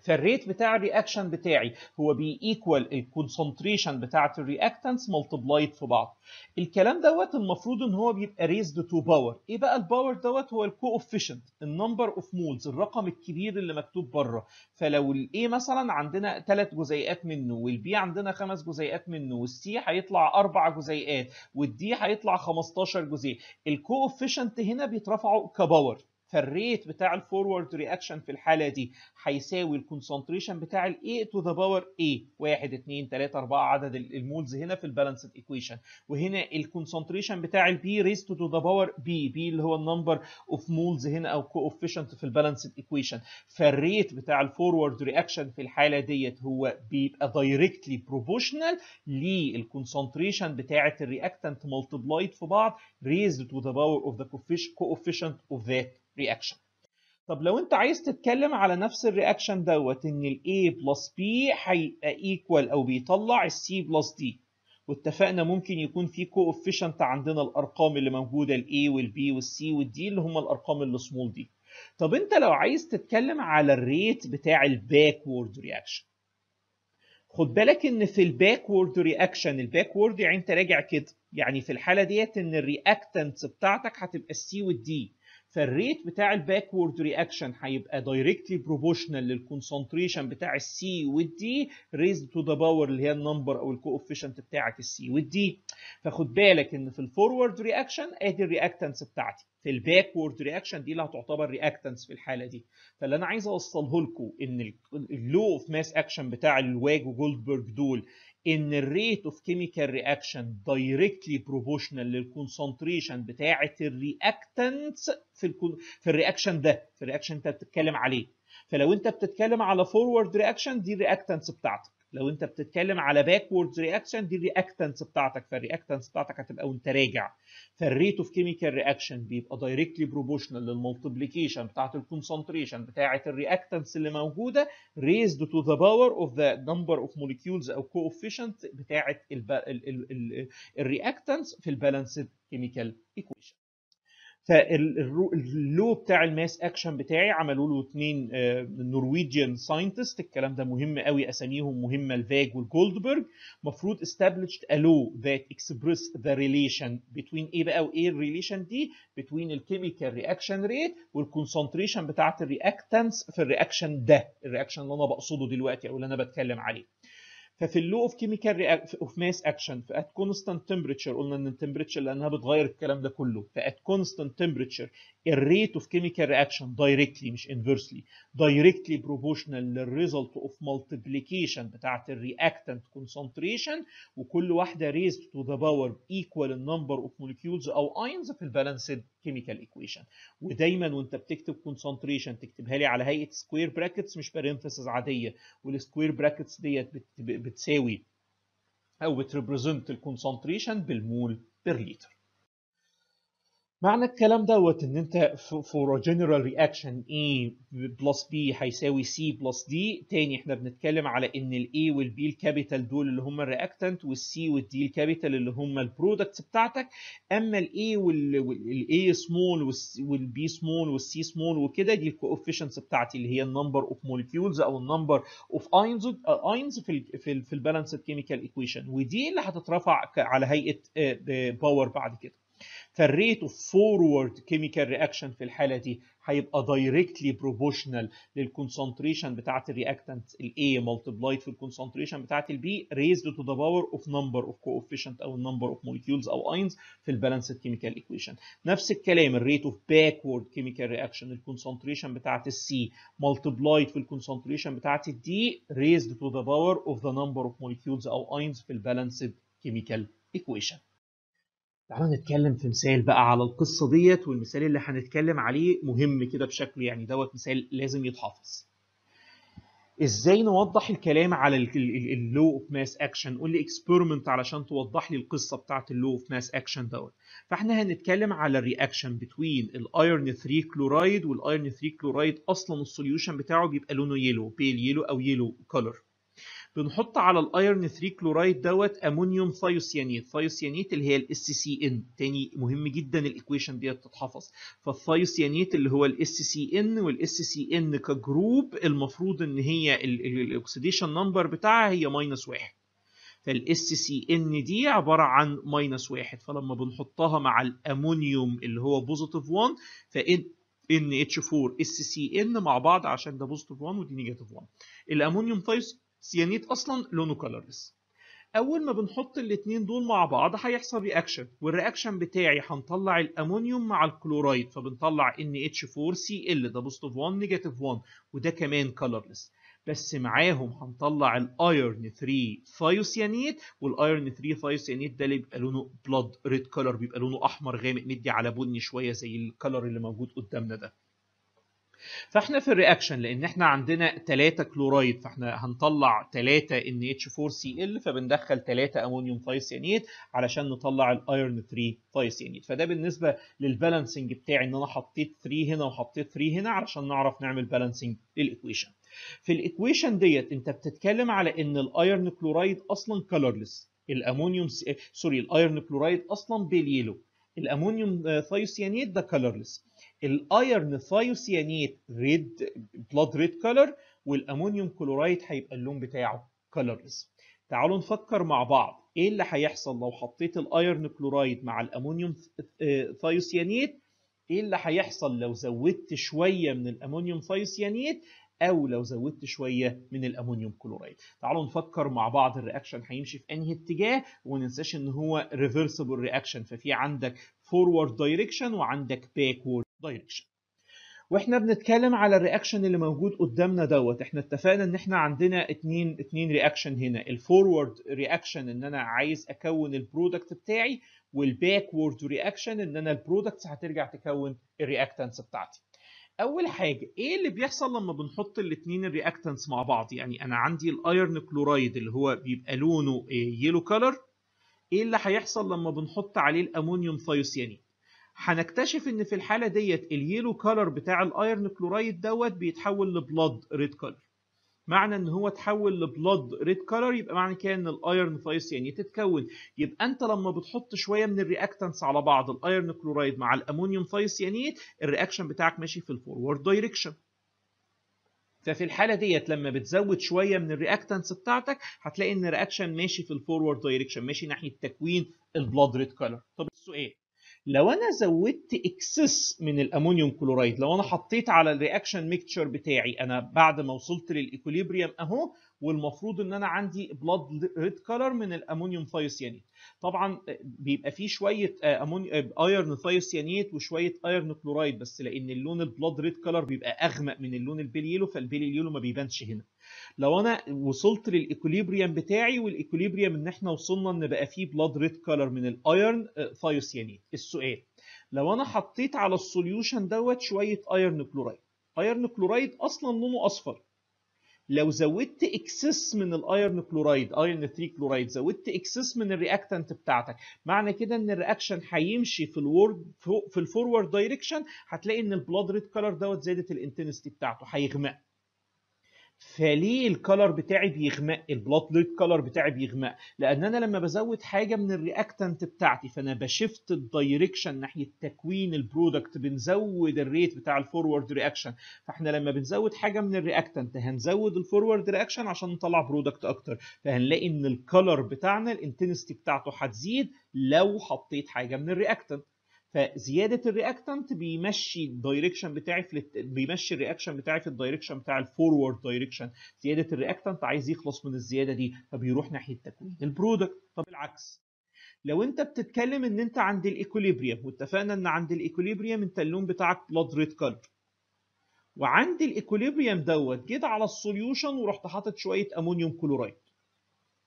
فالريت بتاع الرياكشن بتاعي هو بيكوال الكونسنتريشن بتاعت الرياكتنس ملتبلايد في بعض الكلام دوت المفروض ان هو بيبقى ريزد تو باور ايه بقى الباور دوت هو الكوفيشنت النمبر اوف مولز الرقم الكبير اللي مكتوب بره فلو الاي مثلا عندنا ثلاث جزيئات منه والبي عندنا خمس جزيئات منه والسي هيطلع اربع جزيئات والدي هيطلع 15 جزيء الكوفيشنت هنا بيترفعوا كباور فالريت بتاع الفورورد رياكشن في الحاله دي هيساوي الكونسنتريشن بتاع الاي تو ذا باور اي 1 2 3 4 عدد المولز هنا في البالانسد ايكويشن وهنا الكونسنتريشن بتاع البي ريز تو ذا باور بي بي اللي هو النمبر اوف مولز هنا او كوفيشنت في البالانسد ايكويشن فالريت بتاع الفورورد رياكشن في الحاله ديت هو بيبقى دايركتلي بروبوشنال للكونسنتريشن بتاعه الرياكتنت ملتبلايد في بعض ريز تو ذا باور اوف ذا كوفيشنت اوف ذات رياكشن طب لو انت عايز تتكلم على نفس الرياكشن دوت ان ال A بلس B هيبقى ايكوال او بيطلع ال C بلس D واتفقنا ممكن يكون في كوفيشنت عندنا الارقام اللي موجوده ال A وال B وال C وال D اللي هم الارقام اللي سمول دي طب انت لو عايز تتكلم على الريت بتاع الباكورد رياكشن خد بالك ان في الباكورد رياكشن الباكورد يعني انت راجع كده يعني في الحاله ديت ان الرياكتنتس بتاعتك هتبقى السي والدي فالريت بتاع الباكورد رياكشن هيبقى دايركتلي بروبوشنال للكونسنتريشن بتاع السي والدي ريزد تو ذا باور اللي هي النمبر او الكوفيشنت بتاعت السي والدي فخد بالك ان في الفورورد رياكشن ادي الرياكتنس بتاعتي في الباكورد رياكشن دي اللي هتعتبر رياكتنس في الحاله دي فاللي انا عايز اوصله لكم ان اللو اوف ماس اكشن بتاع الواج وجولدبرج دول ان الريت اوف كيميكال رياكشن دايركتلي بروبوشنال للكونسنتريشن بتاعه الرياكتنتس في في الرياكشن ده في الرياكشن انت بتتكلم عليه فلو انت بتتكلم على فورورد رياكشن دي الرياكتنتس بتاعتك لو انت بتتكلم على باكوردز رياكشن دي الرياكتنس بتاعتك فالرياكتنس بتاعتك هتبقى وانت راجع فالريت اوف كيميكال رياكشن بيبقى دايركتلي بروبوشنال للمالتيبليكيشن بتاعه الكونسنتريشن بتاعه الرياكتنس اللي موجوده ريزد تو ذا باور اوف ذا نمبر اوف موليكيولز او كوفيشنت بتاعه الرياكتنس في البالانسد كيميكال ايكويشن فاللو بتاع الماس اكشن بتاعي عملوا له اثنين نرويجيان ساينتست الكلام ده مهم قوي اساميهم مهمه الفاج والجولدبرج المفروض استابلشت الو ذات اكسبريس ذا ريليشن بتوين ايه بقى وايه الريليشن دي بتوين الكيميكال رياكشن ريت والكونسنتريشن بتاعه الرياكتنس في الرياكشن ده الرياكشن اللي انا بقصده دلوقتي او اللي انا بتكلم عليه ففي اللو اوف كيميكال اوف ماس اكشن فات كونستانت تمبريتشر قلنا ان التمبريتشر لانها بتغير الكلام ده كله فات كونستانت تمبريتشر الريت اوف كيميكال رياكشن دايركتلي مش انفيرسلي دايركتلي بروبوشنال للريزلت اوف مالتيبليكيشن بتاعه الرياكتنت كونسنتريشن وكل واحده ريزد تو ذا باور ايكوال النمبر اوف مولكيولز او اينز في البالانسد كيميكال ايكويشن ودايما وانت بتكتب كونسنتريشن تكتبها لي على هيئه سكوير براكتس مش بارينثيسز عاديه والسكوير براكتس ديت بتساوي او بتريبريزنت الكونسنتريشن بالمول بير لتر معنى الكلام دوت ان انت for a general reaction A e بلس B هيساوي C بلس D تاني احنا بنتكلم على ان ال A وال B الكابيتال دول اللي هم الرياكتنت وال C وال D الكابيتال اللي هم البرودكتس بتاعتك اما ال A وال A small وال B small وال C small وكده دي الكوفيشنس بتاعتي اللي هي النمبر اوف مولكيولز او النمبر اوف اينز اينز في الـ في في البالانسد كيميكال ايكويشن ودي اللي هتترفع على هيئه باور آه، آه، بعد كده فالريت اوف فورورد كيميكال رياكشن في الحاله دي هيبقى دايركتلي بروبوشنال للكونسنتريشن بتاعه الرياكتنت الاي ملتبلايد في الكونسنتريشن بتاعه البي ريزد تو ذا باور اوف نمبر اوف كوفيشنت او النمبر اوف مولكيولز او اينز في البالانسد كيميكال ايكويشن نفس الكلام الريت اوف باكورد كيميكال رياكشن الكونسنتريشن بتاعه السي ملتبلايد في الكونسنتريشن بتاعه الدي ريزد تو ذا باور اوف ذا نمبر اوف مولكيولز او اينز في البالانسد كيميكال ايكويشن تعالوا نتكلم في مثال بقى على القصه ديت والمثال اللي هنتكلم عليه مهم كده بشكل يعني دوت مثال لازم يتحفظ ازاي نوضح الكلام على اللو اوف ماس اكشن قول لي اكسبيرمنت علشان توضح لي القصه بتاعت اللو اوف ماس اكشن دوت فاحنا هنتكلم على الرياكشن بتوين الايرن 3 كلورايد والايرن 3 كلورايد اصلا السوليوشن بتاعه بيبقى لونه يلو بيل يلو او يلو كولر بنحط على الايرن 3 كلورايد دوت امونيوم ثايوسيانيت ثايوسيانيت اللي هي الاس سي ان تاني مهم جدا الايكويشن ديت تتحفظ فالثايوسيانيت اللي هو الاس سي ان والاس سي ان كجروب المفروض ان هي الاكسديشن نمبر بتاعها هي ماينس واحد فالاس سي ان دي عباره عن ماينس واحد فلما بنحطها مع الامونيوم اللي هو بوزيتيف 1 فان ان اتش 4 اس سي ان مع بعض عشان ده بوزيتيف 1 ودي نيجاتيف 1 الامونيوم ثايوسيانيت سيانيت اصلا لونه كلرلس اول ما بنحط الاثنين دول مع بعض هيحصل رياكشن والرياكشن بتاعي هنطلع الامونيوم مع الكلورايد فبنطلع NH4Cl ده بوزيتيف 1 نيجاتيف 1 وده كمان كلرلس بس معاهم هنطلع الايرن 3 ثايوسيانيت والايرن 3 ثايوسيانيت ده اللي بيبقى لونه بلاد ريد كلر بيبقى لونه احمر غامق مدي على بني شويه زي الكلر اللي موجود قدامنا ده فاحنا في الرياكشن لان احنا عندنا 3 كلورايد فاحنا هنطلع 3 ان اتش 4 سي ال فبندخل 3 امونيوم ثايسيانيد علشان نطلع الايرون 3 ثايسيانيد فده بالنسبه للبالانسنج بتاعي ان انا حطيت 3 هنا وحطيت 3 هنا علشان نعرف نعمل بالانسنج للايكويشن في الايكويشن ديت انت بتتكلم على ان الايرون كلورايد اصلا كلرلس الامونيوم سوري الايرون كلورايد اصلا باليلو الامونيوم ثايسيانيد ده كلرلس الايرن ثايوسيانيت ريد بلاد ريد كولر والامونيوم كلورايد هيبقى اللون بتاعه كولرز تعالوا نفكر مع بعض ايه اللي هيحصل لو حطيت الايرن كلورايد مع الامونيوم آه، ثايوسيانيت ايه اللي هيحصل لو زودت شويه من الامونيوم ثايوسيانيت او لو زودت شويه من الامونيوم كلورايد تعالوا نفكر مع بعض الرياكشن هيمشي في انهي اتجاه وما ننساش ان هو ريفرسبل رياكشن ففي عندك فورورد دايركشن وعندك باكورد دايركشن واحنا بنتكلم على الرياكشن اللي موجود قدامنا دوت احنا اتفقنا ان احنا عندنا اتنين اتنين رياكشن هنا الفورورد رياكشن ان انا عايز اكون البرودكت بتاعي والباكورد رياكشن ان انا البرودكتس هترجع تكون الرياكتنس بتاعتي اول حاجه ايه اللي بيحصل لما بنحط الاثنين الرياكتنس مع بعض يعني انا عندي الايرن كلورايد اللي هو بيبقى لونه يلو آه، كلر ايه اللي هيحصل لما بنحط عليه الامونيوم ثيوسيانيت هنكتشف ان في الحاله ديت اليلو كولر بتاع الايرن كلورايد دوت بيتحول لبلاد ريد كولر معنى ان هو اتحول لبلاد ريد كولر يبقى معنى كده ان الايرن يعني تتكون يبقى انت لما بتحط شويه من الرياكتنس على بعض الايرن كلورايد مع الامونيوم يعني الرياكشن بتاعك ماشي في الفورورد دايركشن ففي الحاله ديت لما بتزود شويه من الرياكتنس بتاعتك هتلاقي ان الرياكشن ماشي في الفورورد دايركشن ماشي ناحيه تكوين البلاد ريد كولر طب السؤال لو انا زودت اكسس من الامونيوم كلورايد لو انا حطيت على الرياكشن ميكتشر بتاعي انا بعد ما وصلت للايكوليبريم اهو والمفروض ان انا عندي بلاد ريد كلر من الامونيوم ثايوسيانيت طبعا بيبقى فيه شويه امونيوم ايرن ثايوسيانيت وشويه ايرن كلورايد بس لان اللون البلاد ريد كلر بيبقى اغمق من اللون البيليلو فالبيليلو ما بيبانش هنا لو انا وصلت للايكوليبريم بتاعي والايكوليبريم ان احنا وصلنا ان بقى فيه بلاد ريد كلر من الايرن آه، ثايوسيانين السؤال لو انا حطيت على السوليوشن دوت شويه ايرن كلورايد ايرن كلورايد اصلا لونه اصفر لو زودت اكسس من الايرن كلورايد ايرن 3 كلورايد زودت اكسس من الرياكتنت بتاعتك معنى كده ان الرياكشن هيمشي في الورد في الفورورد دايركشن هتلاقي ان البلاد ريد كلر دوت زادت الانتنستي بتاعته هيغمق فليه الكلر بتاعي بيغمق البلوتليت كلر بتاعي بيغمق لان انا لما بزود حاجه من الرياكتنت بتاعتي فانا بشفت الدايركشن ناحيه تكوين البرودكت بنزود الريت بتاع الفورورد رياكشن فاحنا لما بنزود حاجه من الرياكتنت هنزود الفورورد رياكشن عشان نطلع برودكت اكتر فهنلاقي ان الكلر بتاعنا الانتنستي بتاعته هتزيد لو حطيت حاجه من الرياكتنت فزياده الرياكتانت بيمشي الدايركشن بتاعي في بيمشي الرياكشن بتاعي في الدايركشن بتاع الفورورد دايركشن زياده الرياكتانت عايز يخلص من الزياده دي فبيروح ناحيه تكوين البرودكت طب العكس لو انت بتتكلم ان انت عند الايكوليبريم واتفقنا ان عند الايكوليبريم انت اللون بتاعك بلاد ريد كلر وعند الايكوليبريم دوت جيت على السوليوشن ورحت حاطط شويه امونيوم كلورايد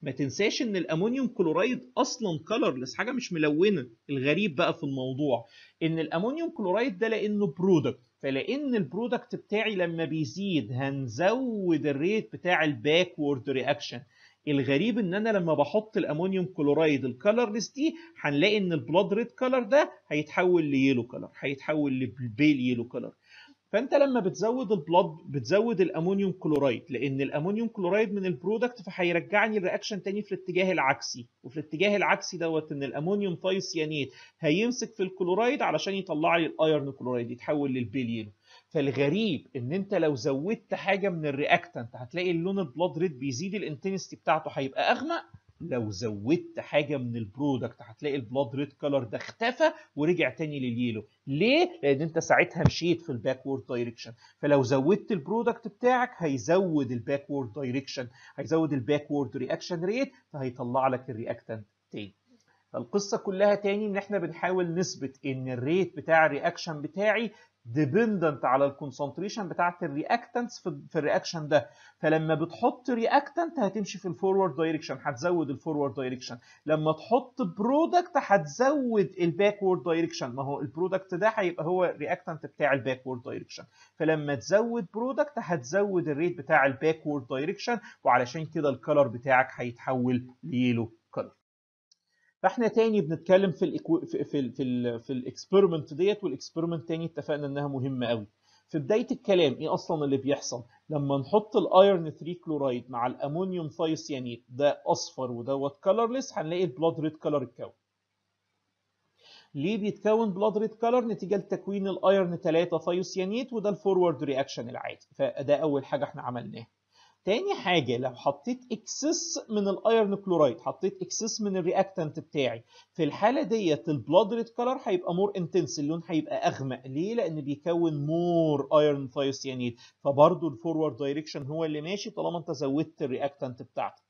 ما تنساش ان الامونيوم كلورايد اصلا كلرلس حاجه مش ملونه الغريب بقى في الموضوع ان الامونيوم كلورايد ده لانه برودكت فلان البرودكت بتاعي لما بيزيد هنزود الريت بتاع الباكورد رياكشن الغريب ان انا لما بحط الامونيوم كلورايد الكلرلس دي هنلاقي ان البلاد ريد كلر ده هيتحول ليلو كلر هيتحول لبيل يلو كلر فانت لما بتزود البلاد بتزود الامونيوم كلورايد لان الامونيوم كلورايد من البرودكت فهيرجعني الرياكشن تاني في الاتجاه العكسي وفي الاتجاه العكسي دوت ان الامونيوم ثايسيانيت هيمسك في الكلورايد علشان يطلع لي الايرن كلورايد يتحول للبليين فالغريب ان انت لو زودت حاجه من الرياكتنت هتلاقي اللون البلاد ريد بيزيد الانتنستي بتاعته هيبقى اغمق لو زودت حاجه من البرودكت هتلاقي البلاد ريد كلر ده اختفى ورجع تاني لليلو ليه لان انت ساعتها مشيت في الباكورد دايركشن فلو زودت البرودكت بتاعك هيزود الباكورد دايركشن هيزود الباكورد رياكشن ريت فهيطلع لك الرياكتنت تاني فالقصه كلها تاني ان احنا بنحاول نثبت ان الريت بتاع الرياكشن بتاعي ديبندنت على الكونسنتريشن بتاعت الرياكتنتس في الرياكشن ده فلما بتحط رياكتنت هتمشي في الفورورد دايركشن هتزود الفورورد دايركشن لما تحط برودكت هتزود الباكورد دايركشن ما هو البرودكت ده هيبقى هو الرياكتنت بتاع الباكورد دايركشن فلما تزود برودكت هتزود الريت بتاع الباكورد دايركشن وعلشان كده الكلر بتاعك هيتحول ليلو فاحنا تاني بنتكلم في الإكو... في في في, في الاكسبيرمنت ديت والاكسبيرمنت تاني اتفقنا انها مهمه قوي في بدايه الكلام ايه اصلا اللي بيحصل لما نحط الايرن 3 كلورايد مع الامونيوم ثايسيانيت ده اصفر ودوت كلرلس هنلاقي البلاد ريد كلر اتكون ليه بيتكون بلاد ريد كلر نتيجه لتكوين الايرن 3 ثايوسيانيت وده الفورورد رياكشن العادي فده اول حاجه احنا عملناها تاني حاجة لو حطيت اكسس من الايرن كلورايد حطيت اكسس من الرياكتنت بتاعي في الحالة ديت البلاد ريد كلر هيبقى مور انتنس اللون هيبقى اغمق ليه؟ لان بيكون مور ايرن ثايوسيانيد فبرضه الفورورد دايركشن هو اللي ماشي طالما انت زودت الرياكتنت بتاعتك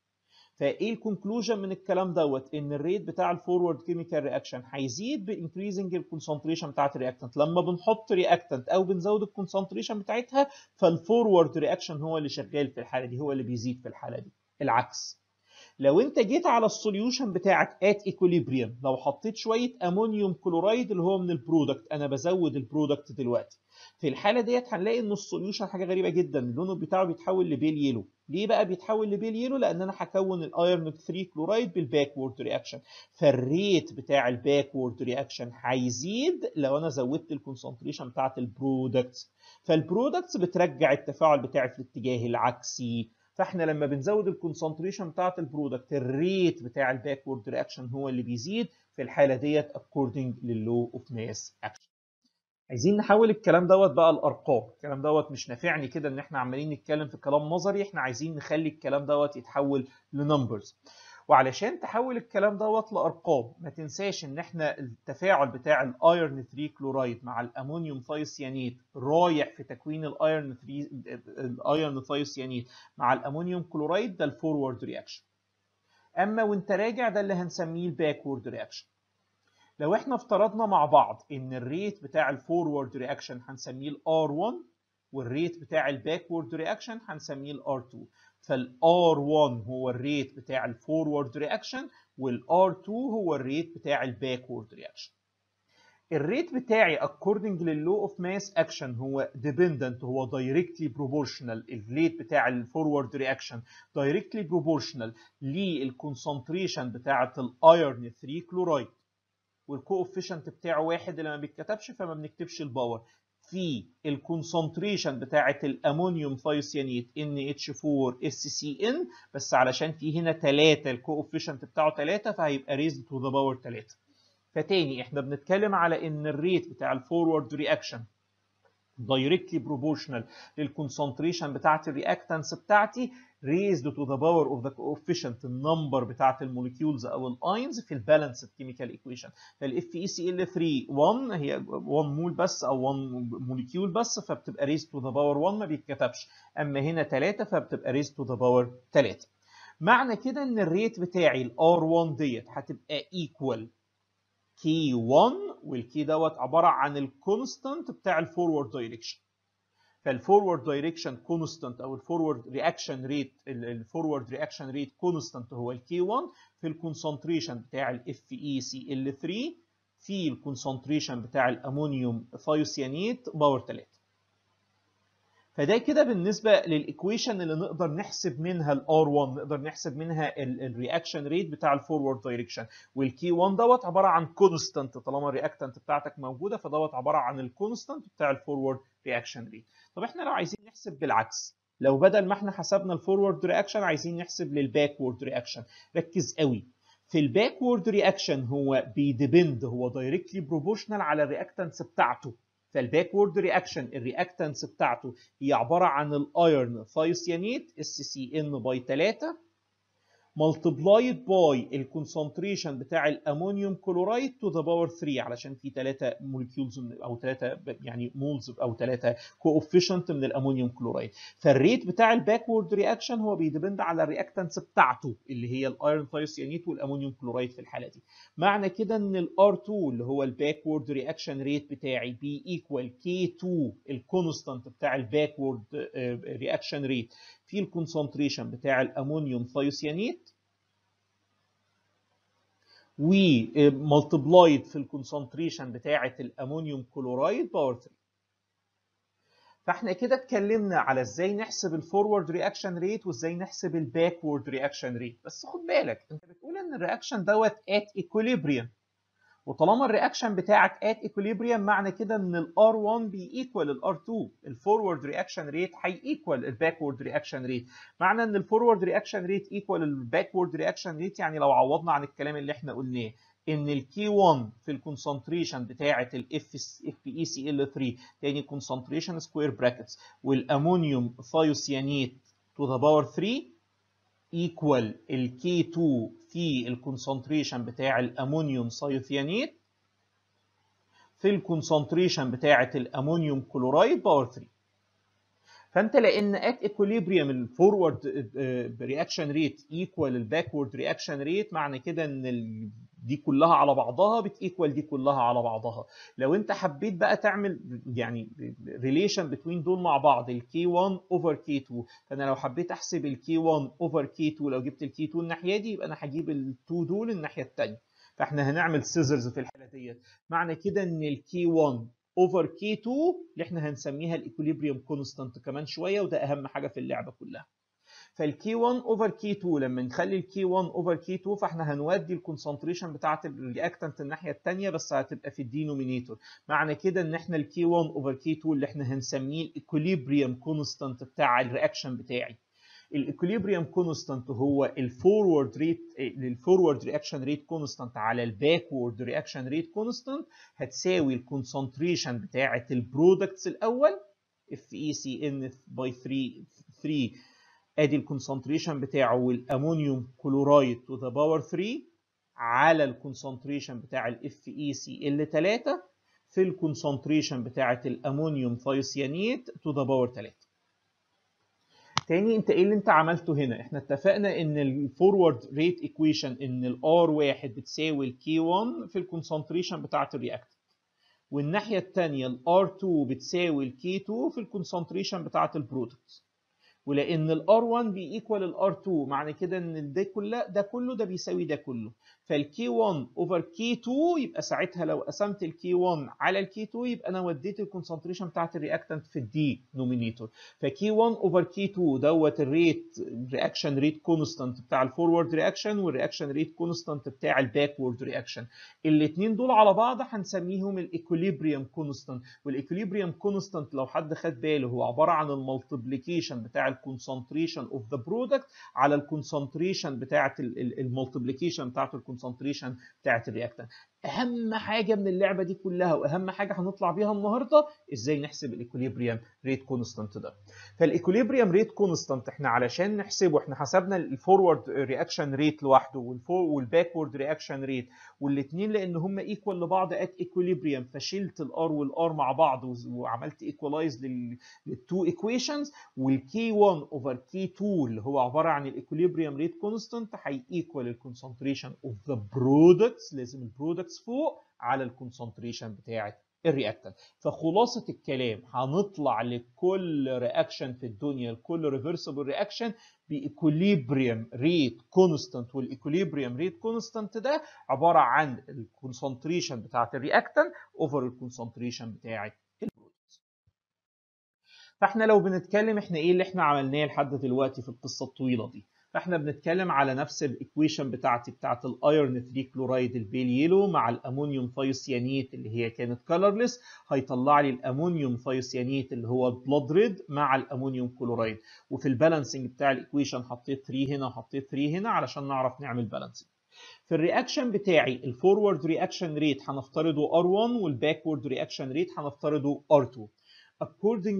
فايه الكونكلوجن من الكلام دوت ان الريت بتاع الفورورد كيميكال رياكشن هيزيد بانكريزنج الكونسنتريشن بتاعت الرياكتنت لما بنحط رياكتنت او بنزود الكونسنتريشن بتاعتها فالفورورد رياكشن هو اللي شغال في الحاله دي هو اللي بيزيد في الحاله دي العكس لو انت جيت على السوليوشن بتاعك ات ايكوليبريم لو حطيت شويه امونيوم كلورايد اللي هو من البرودكت انا بزود البرودكت دلوقتي في الحاله ديت هنلاقي ان السوليوشن حاجه غريبه جدا اللون بتاعه بيتحول لبيل يلو ليه بقى بيتحول لبيل يلو لان انا هكون الايرون 3 كلورايد بالباكورد رياكشن فالريت بتاع الباكورد رياكشن هيزيد لو انا زودت الكونسنتريشن بتاعت البرودكتس فالبرودكتس بترجع التفاعل بتاعي في الاتجاه العكسي فاحنا لما بنزود الكونسنتريشن بتاعت البرودكت الريت بتاع الباكورد رياكشن هو اللي بيزيد في الحاله ديت اكوردنج للو اوف ماس اكشن عايزين نحول الكلام دوت بقى لارقام الكلام دوت مش نافعني كده ان احنا عمالين نتكلم في كلام نظري احنا عايزين نخلي الكلام دوت يتحول لنمبرز وعلشان تحول الكلام دوت لارقام ما تنساش ان احنا التفاعل بتاع الايرن 3 كلورايد مع الامونيوم ثايوسيانيت رايح في تكوين الايرن 3 الايرن ثايوسيانيت مع الامونيوم كلورايد ده الفورورد رياكشن اما وانت راجع ده اللي هنسميه الباكورد رياكشن لو احنا افترضنا مع بعض ان الريت بتاع الفورورد رياكشن هنسميه ال R1 والريت بتاع الباكورد رياكشن هنسميه ال R2 فال R1 هو الريت بتاع الفورورد رياكشن وال R2 هو الريت بتاع الباكورد رياكشن الريت بتاعي according للو اوف ماس اكشن هو ديبندنت هو دايركتلي بروبورشنال الريت بتاع الفورورد رياكشن دايركتلي بروبورشنال للكونسنتريشن بتاعه الايرن 3 كلورايد والكوفيشنت بتاعه واحد اللي ما بيتكتبش فما بنكتبش الباور في الكونسنتريشن بتاعه الامونيوم ثايوسيانيت NH4SCN بس علشان في هنا 3 الكوفيشنت بتاعه 3 فهيبقى ريزد تو ذا باور 3 فتاني احنا بنتكلم على ان الريت بتاع الفورورد رياكشن دايركتلي بروبوشنال للكونسنتريشن بتاعه الرياكتانس بتاعتي raised to the power of the coefficient النمبر بتاعت المولكيولز او الاينز في البالانس كيميكال ايكويشن فالاف اي سي ال 3 1 هي 1 مول بس او 1 مولكيول بس فبتبقى raised to the power 1 ما بيتكتبش اما هنا 3 فبتبقى raised to the power 3 معنى كده ان الريت بتاعي r 1 ديت هتبقى ايكوال كي 1 والكي دوت عباره عن الكونستنت بتاع الفورورد دايركشن فالفورورد دايركشن كونستانت او الفورورد رياكشن ريت الفورورد رياكشن ريت كونستانت هو الكي 1 في الكونسنتريشن بتاع الاف اي سي ال 3 e e في الكونسنتريشن بتاع الامونيوم ثايوسيانيت باور 3 فده كده بالنسبة للإيكويشن اللي نقدر نحسب منها ال R1 نقدر نحسب منها الرياكشن ريت بتاع الفورورد دايركشن k 1 دوت عبارة عن Constant طالما Reactant بتاعتك موجودة فدوت عبارة عن Constant بتاع الفورورد رياكشن ريت طب احنا لو عايزين نحسب بالعكس لو بدل ما احنا حسبنا Forward رياكشن عايزين نحسب Backward رياكشن ركز قوي في Backward رياكشن هو بيديبند هو دايركتلي بروبوشنال على Reactants بتاعته فالباكورد رياكشن الرياكتنس بتاعته هي عباره عن الايرن ثايوسيانيت اس سي ان باي 3 ملتبلايد باي الكونسنتريشن بتاع الامونيوم كلورايد تو ذا باور 3 علشان في 3 مولكيولز او 3 يعني مولز او 3 كوفيشنت من الامونيوم كلورايد فالريت بتاع الباكورد رياكشن هو بيدبند على الرياكتنس بتاعته اللي هي الايرون ثايوسيانيت والامونيوم كلورايد في الحاله دي معنى كده ان الار2 اللي هو الباكورد رياكشن ريت بتاعي بي ايكوال كي 2 الكونستانت بتاع الباكورد رياكشن ريت في الكونسنتريشن بتاع الامونيوم ثيوسيانيت ومالتبلايد eh, في الكونسنتريشن بتاعه الامونيوم كلورايد باور 3 فاحنا كده اتكلمنا على ازاي نحسب الفورورد رياكشن ريت وازاي نحسب الباكورد رياكشن ريت بس خد بالك انت بتقول ان الرياكشن دوت ات ايكوليبريم وطالما الرياكشن بتاعك ات ايكوليبريم معنى كده ان الار 1 بييكوال الار 2 الفورورد رياكشن ريت هييكوال الباكورد رياكشن ريت معنى ان الفورورد رياكشن ريت ايكوال الباكورد رياكشن ريت يعني لو عوضنا عن الكلام اللي احنا قلناه ان الكي 1 في الكونسنتريشن بتاعه الاف اف اي سي ال 3 e تاني كونسنتريشن سكوير براكتس والامونيوم ثايوسيانيت تو ذا باور 3 ايكوال الكي 2 في الكونسنتريشن بتاع الامونيوم سايوثيانيت في الكونسنتريشن بتاعه الامونيوم كلورايد باور 3 فانت لان ات اكوليبريم الفورورد رياكشن ريت ايكوال الباكورد رياكشن ريت معنى كده ان دي كلها على بعضها بتيكوال دي كلها على بعضها لو انت حبيت بقى تعمل يعني ريليشن بتوين دول مع بعض الكي 1 اوفر كي 2 فانا لو حبيت احسب الكي 1 اوفر كي 2 لو جبت الكي 2 الناحيه دي يبقى انا هجيب ال 2 دول الناحيه الثانيه فاحنا هنعمل سيزرز في الحاله ديت معنى كده ان الكي 1 اوفر كي 2 اللي احنا هنسميها الايكوليبريم كونستانت كمان شويه وده اهم حاجه في اللعبه كلها فالكي 1 اوفر كي 2 لما نخلي الكي 1 اوفر كي 2 فاحنا هنودي الكونسنتريشن بتاعه الرياكتنت الناحيه الثانيه بس هتبقى في الدينومينيتور معنى كده ان احنا الكي 1 اوفر كي 2 اللي احنا هنسميه الايكوليبريم كونستانت بتاع الرياكشن بتاعي الاكوليبريم كونستانت هو الفورورد ريت للفورورد رياكشن ريت كونستانت على الباكورد رياكشن ريت كونستانت هتساوي الكونسنتريشن بتاعه البرودكتس الاول اف اي سي ان باي 3 3 ادي الكونسنتريشن بتاعه والامونيوم كلورايد تو ذا باور 3 على الكونسنتريشن بتاع الاف اي سي ال 3 e في الكونسنتريشن بتاعه الامونيوم ثايوسيانيت تو ذا باور 3 تاني انت ايه اللي انت عملته هنا احنا اتفقنا ان الفورورد ريت ايكويشن ان الار واحد بتساوي الكي 1 في الكونسنتريشن بتاعه الرياكتيف والناحيه الثانيه الار 2 بتساوي الكي 2 في الكونسنتريشن بتاعه البرودكت ولان الار 1 بيكوال الار 2 معنى كده ان ده كله ده كله ده بيساوي ده كله فالكي 1 اوفر كي 2 يبقى ساعتها لو قسمت الكي 1 على الكي 2 يبقى انا وديت الكونسنتريشن بتاعت الرياكتنت في الدي نومينيتور فكي 1 اوفر كي 2 دوت الريت رياكشن ريت كونستانت بتاع الفورورد رياكشن والرياكشن ريت كونستانت بتاع الباكورد رياكشن الاثنين دول على بعض هنسميهم الايكوليبريم كونستانت والايكوليبريم كونستانت لو حد خد باله هو عباره عن المالتيبليكيشن بتاع الكونسنتريشن اوف ذا برودكت على الكونسنتريشن بتاعت المالتيبليكيشن بتاعت الكونسنتريشن الكونسنتريشن بتاعت الرياكتنت اهم حاجه من اللعبه دي كلها واهم حاجه هنطلع بيها النهارده ازاي نحسب الايكوليبريم ريت كونستانت ده فالايكوليبريم ريت كونستانت احنا علشان نحسبه احنا حسبنا الفورورد رياكشن ريت لوحده والباكورد رياكشن ريت والاثنين لان هم ايكوال لبعض ات ايكوليبريم فشلت الار والار مع بعض وعملت ايكوالايز للتو ايكويشنز والكي 1 اوفر كي 2 اللي هو عباره عن الايكوليبريم ريت كونستانت هيكوال الكونسنتريشن اوف ذا برودكتس لازم البرودكتس اليونتس فوق على الكونسنتريشن بتاعه الرياكتنت فخلاصه الكلام هنطلع لكل رياكشن في الدنيا لكل ريفرسبل رياكشن بايكوليبريم ريت كونستانت والايكوليبريم ريت كونستانت ده عباره عن الكونسنتريشن بتاعه الرياكتنت اوفر الكونسنتريشن بتاعه فاحنا لو بنتكلم احنا ايه اللي احنا عملناه لحد دلوقتي في القصه الطويله دي فاحنا بنتكلم على نفس الايكويشن بتاعتي بتاعت الايرن 3 كلورايد البيل يلو مع الامونيوم ثايوسيانيت اللي هي كانت كلرلس هيطلع لي الامونيوم ثايوسيانيت اللي هو بلود ريد مع الامونيوم كلورايد وفي البالانسنج بتاع الايكويشن حطيت 3 هنا وحطيت 3 هنا علشان نعرف نعمل بالانسنج في الرياكشن بتاعي الفورورد رياكشن ريت هنفترضه R1 والباكورد رياكشن ريت هنفترضه R2 according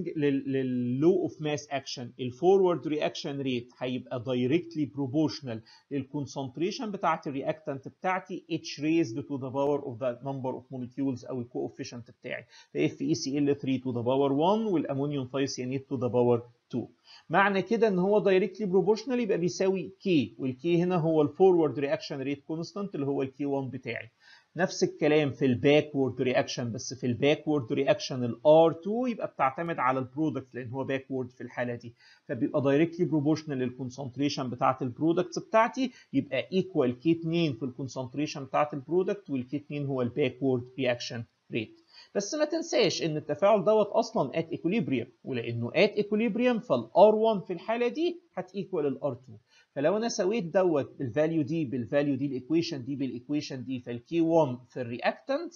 للlaw of mass action ال forward reaction rate هيبقى directly proportional للconcentration بتاعة الرياكتنت بتاعتي h raised to the power of the number of molecules او الcoefficient بتاعي FeCl3 to the power 1 والامونيوم ثايسيانيت to the power 2 معنى كده ان هو directly proportional يبقى بيساوي k والk هنا هو الفورورد رياكشن ريت كونستانت اللي هو الk1 بتاعي نفس الكلام في الباكورد رياكشن بس في الباكورد رياكشن الار 2 يبقى بتعتمد على البرودكت لان هو باكورد في الحاله دي فبيبقى دايركتلي بروبورشنال للكونسنتريشن بتاعه البرودكتس بتاعتي يبقى ايكوال كي 2 في الكونسنتريشن بتاعه البرودكت والكي 2 هو الباكورد رياكشن ريت بس ما تنساش ان التفاعل دوت اصلا ات ايكوليبريم ولانه ات ايكوليبريم فالار 1 في الحاله دي هتيكوال الار 2 فلو انا سويت دوت الفاليو دي بالفاليو دي الايكويشن دي بالايكويشن دي فالكي 1 في الرياكتنت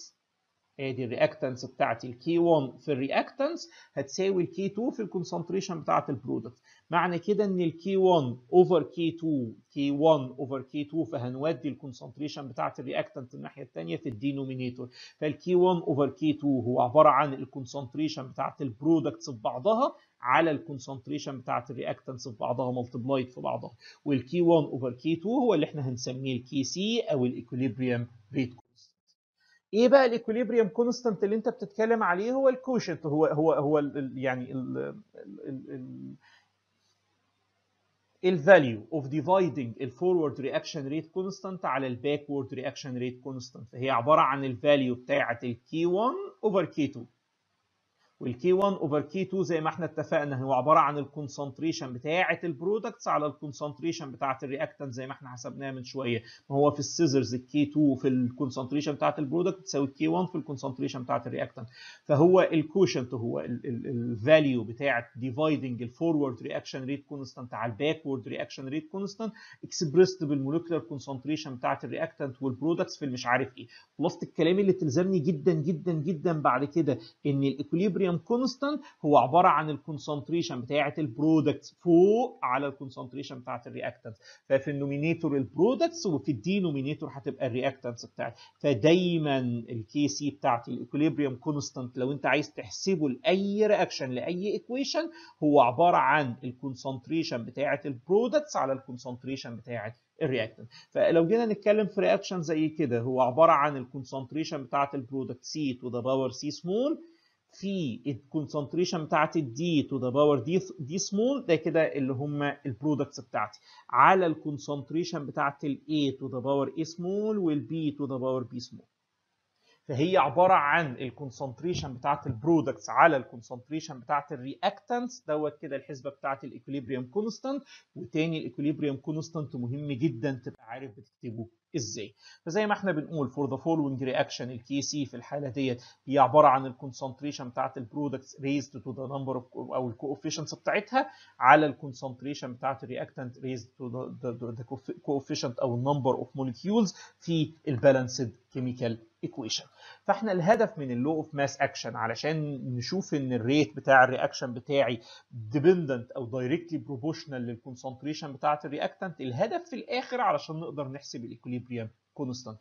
ادي ايه الرياكتانس بتاعتي k 1 في الرياكتنس هتساوي ال k 2 في الكونسنتريشن بتاعت البرودكت معنى كده ان ال k 1 over كي 2 كي 1 over كي 2 فهنودي الكونسنتريشن بتاعت الرياكتانت الناحيه الثانيه في الدينومينيتور k 1 over كي 2 هو عباره عن الكونسنتريشن بتاعت البرودكتس ببعضها على الكونسنتريشن بتاعه في ببعضها ملتبلايد في بعضها وال k 1 over كي 2 هو اللي احنا هنسميه ال سي او الايكوليبريم ريت ايه بقى الايكوليبريم كونستانت اللي انت بتتكلم عليه هو الكوشنت هو هو هو ال يعني الفاليو اوف ديفايدنج الفورورد رياكشن ريت كونستانت على الباكورد رياكشن ريت كونستانت هي عباره عن الفاليو بتاعه الكي 1 اوفر كي 2 والكي 1 اوفر كي 2 زي ما احنا اتفقنا هو عباره عن الكونسنتريشن بتاعه البرودكتس على الكونسنتريشن بتاعه الرياكتنت زي ما احنا حسبناها من شويه ما هو في السيزرز الكي 2 في الكونسنتريشن بتاعه البرودكت تساوي الكي 1 في الكونسنتريشن بتاعه الرياكتنت فهو الكوشنت هو الفاليو بتاعه ديفايدنج الفورورد رياكشن ريت كونستانت على الباكورد رياكشن ريت كونستانت اكسبريست بالمولكيولر كونسنتريشن بتاعه الرياكتنت والبرودكتس في المش عارف ايه خلاصه الكلام اللي تلزمني جدا جدا جدا بعد كده ان الاكوليبريم الكالوريوم كونستانت هو عباره عن الكونسنتريشن بتاعه البرودكتس فوق على الكونسنتريشن بتاعه الرياكتنس ففي النومينيتور البرودكتس وفي الدينومينيتور هتبقى الرياكتنس بتاعتي فدايما الكي سي بتاعت الايكوليبريم كونستانت لو انت عايز تحسبه لاي رياكشن لاي ايكويشن هو عباره عن الكونسنتريشن بتاعه البرودكتس على الكونسنتريشن بتاعه الرياكتنت فلو جينا نتكلم في رياكشن زي كده هو عباره عن الكونسنتريشن بتاعه البرودكت سي تو ذا باور سي سمول في الكونسنتريشن بتاعت الدي تو ذا باور دي دي سمول ده كده اللي هم البرودكتس بتاعتي على الكونسنتريشن بتاعت الاي تو ذا باور اي سمول والبي تو ذا باور بي سمول فهي عباره عن الكونسنتريشن بتاعه البرودكتس على الكونسنتريشن بتاعه الرياكتانتس دوت كده الحسبه بتاعه الايكوليبريم كونستانت وتاني الايكوليبريم كونستانت مهم جدا تبقى عارف بتكتبه ازاي فزي ما احنا بنقول فور ذا فولوينج رياكشن الكي سي في الحاله ديت هي عباره عن الكونسنتريشن بتاعه البرودكتس ريزد تو ذا نمبر او الكوفيشنتس بتاعتها على الكونسنتريشن بتاعه الرياكتانت ريزد تو ذا كوفيشنت او النمبر اوف مولكيولز في البالانسد كيميكال ايكويشن فاحنا الهدف من اللو اوف ماس اكشن علشان نشوف ان الريت بتاع الرياكشن بتاعي ديبندنت او دايركتلي بروبوشنال للكونسنتريشن بتاعه الرياكتنت الهدف في الاخر علشان نقدر نحسب الايكوليبريم كونستانت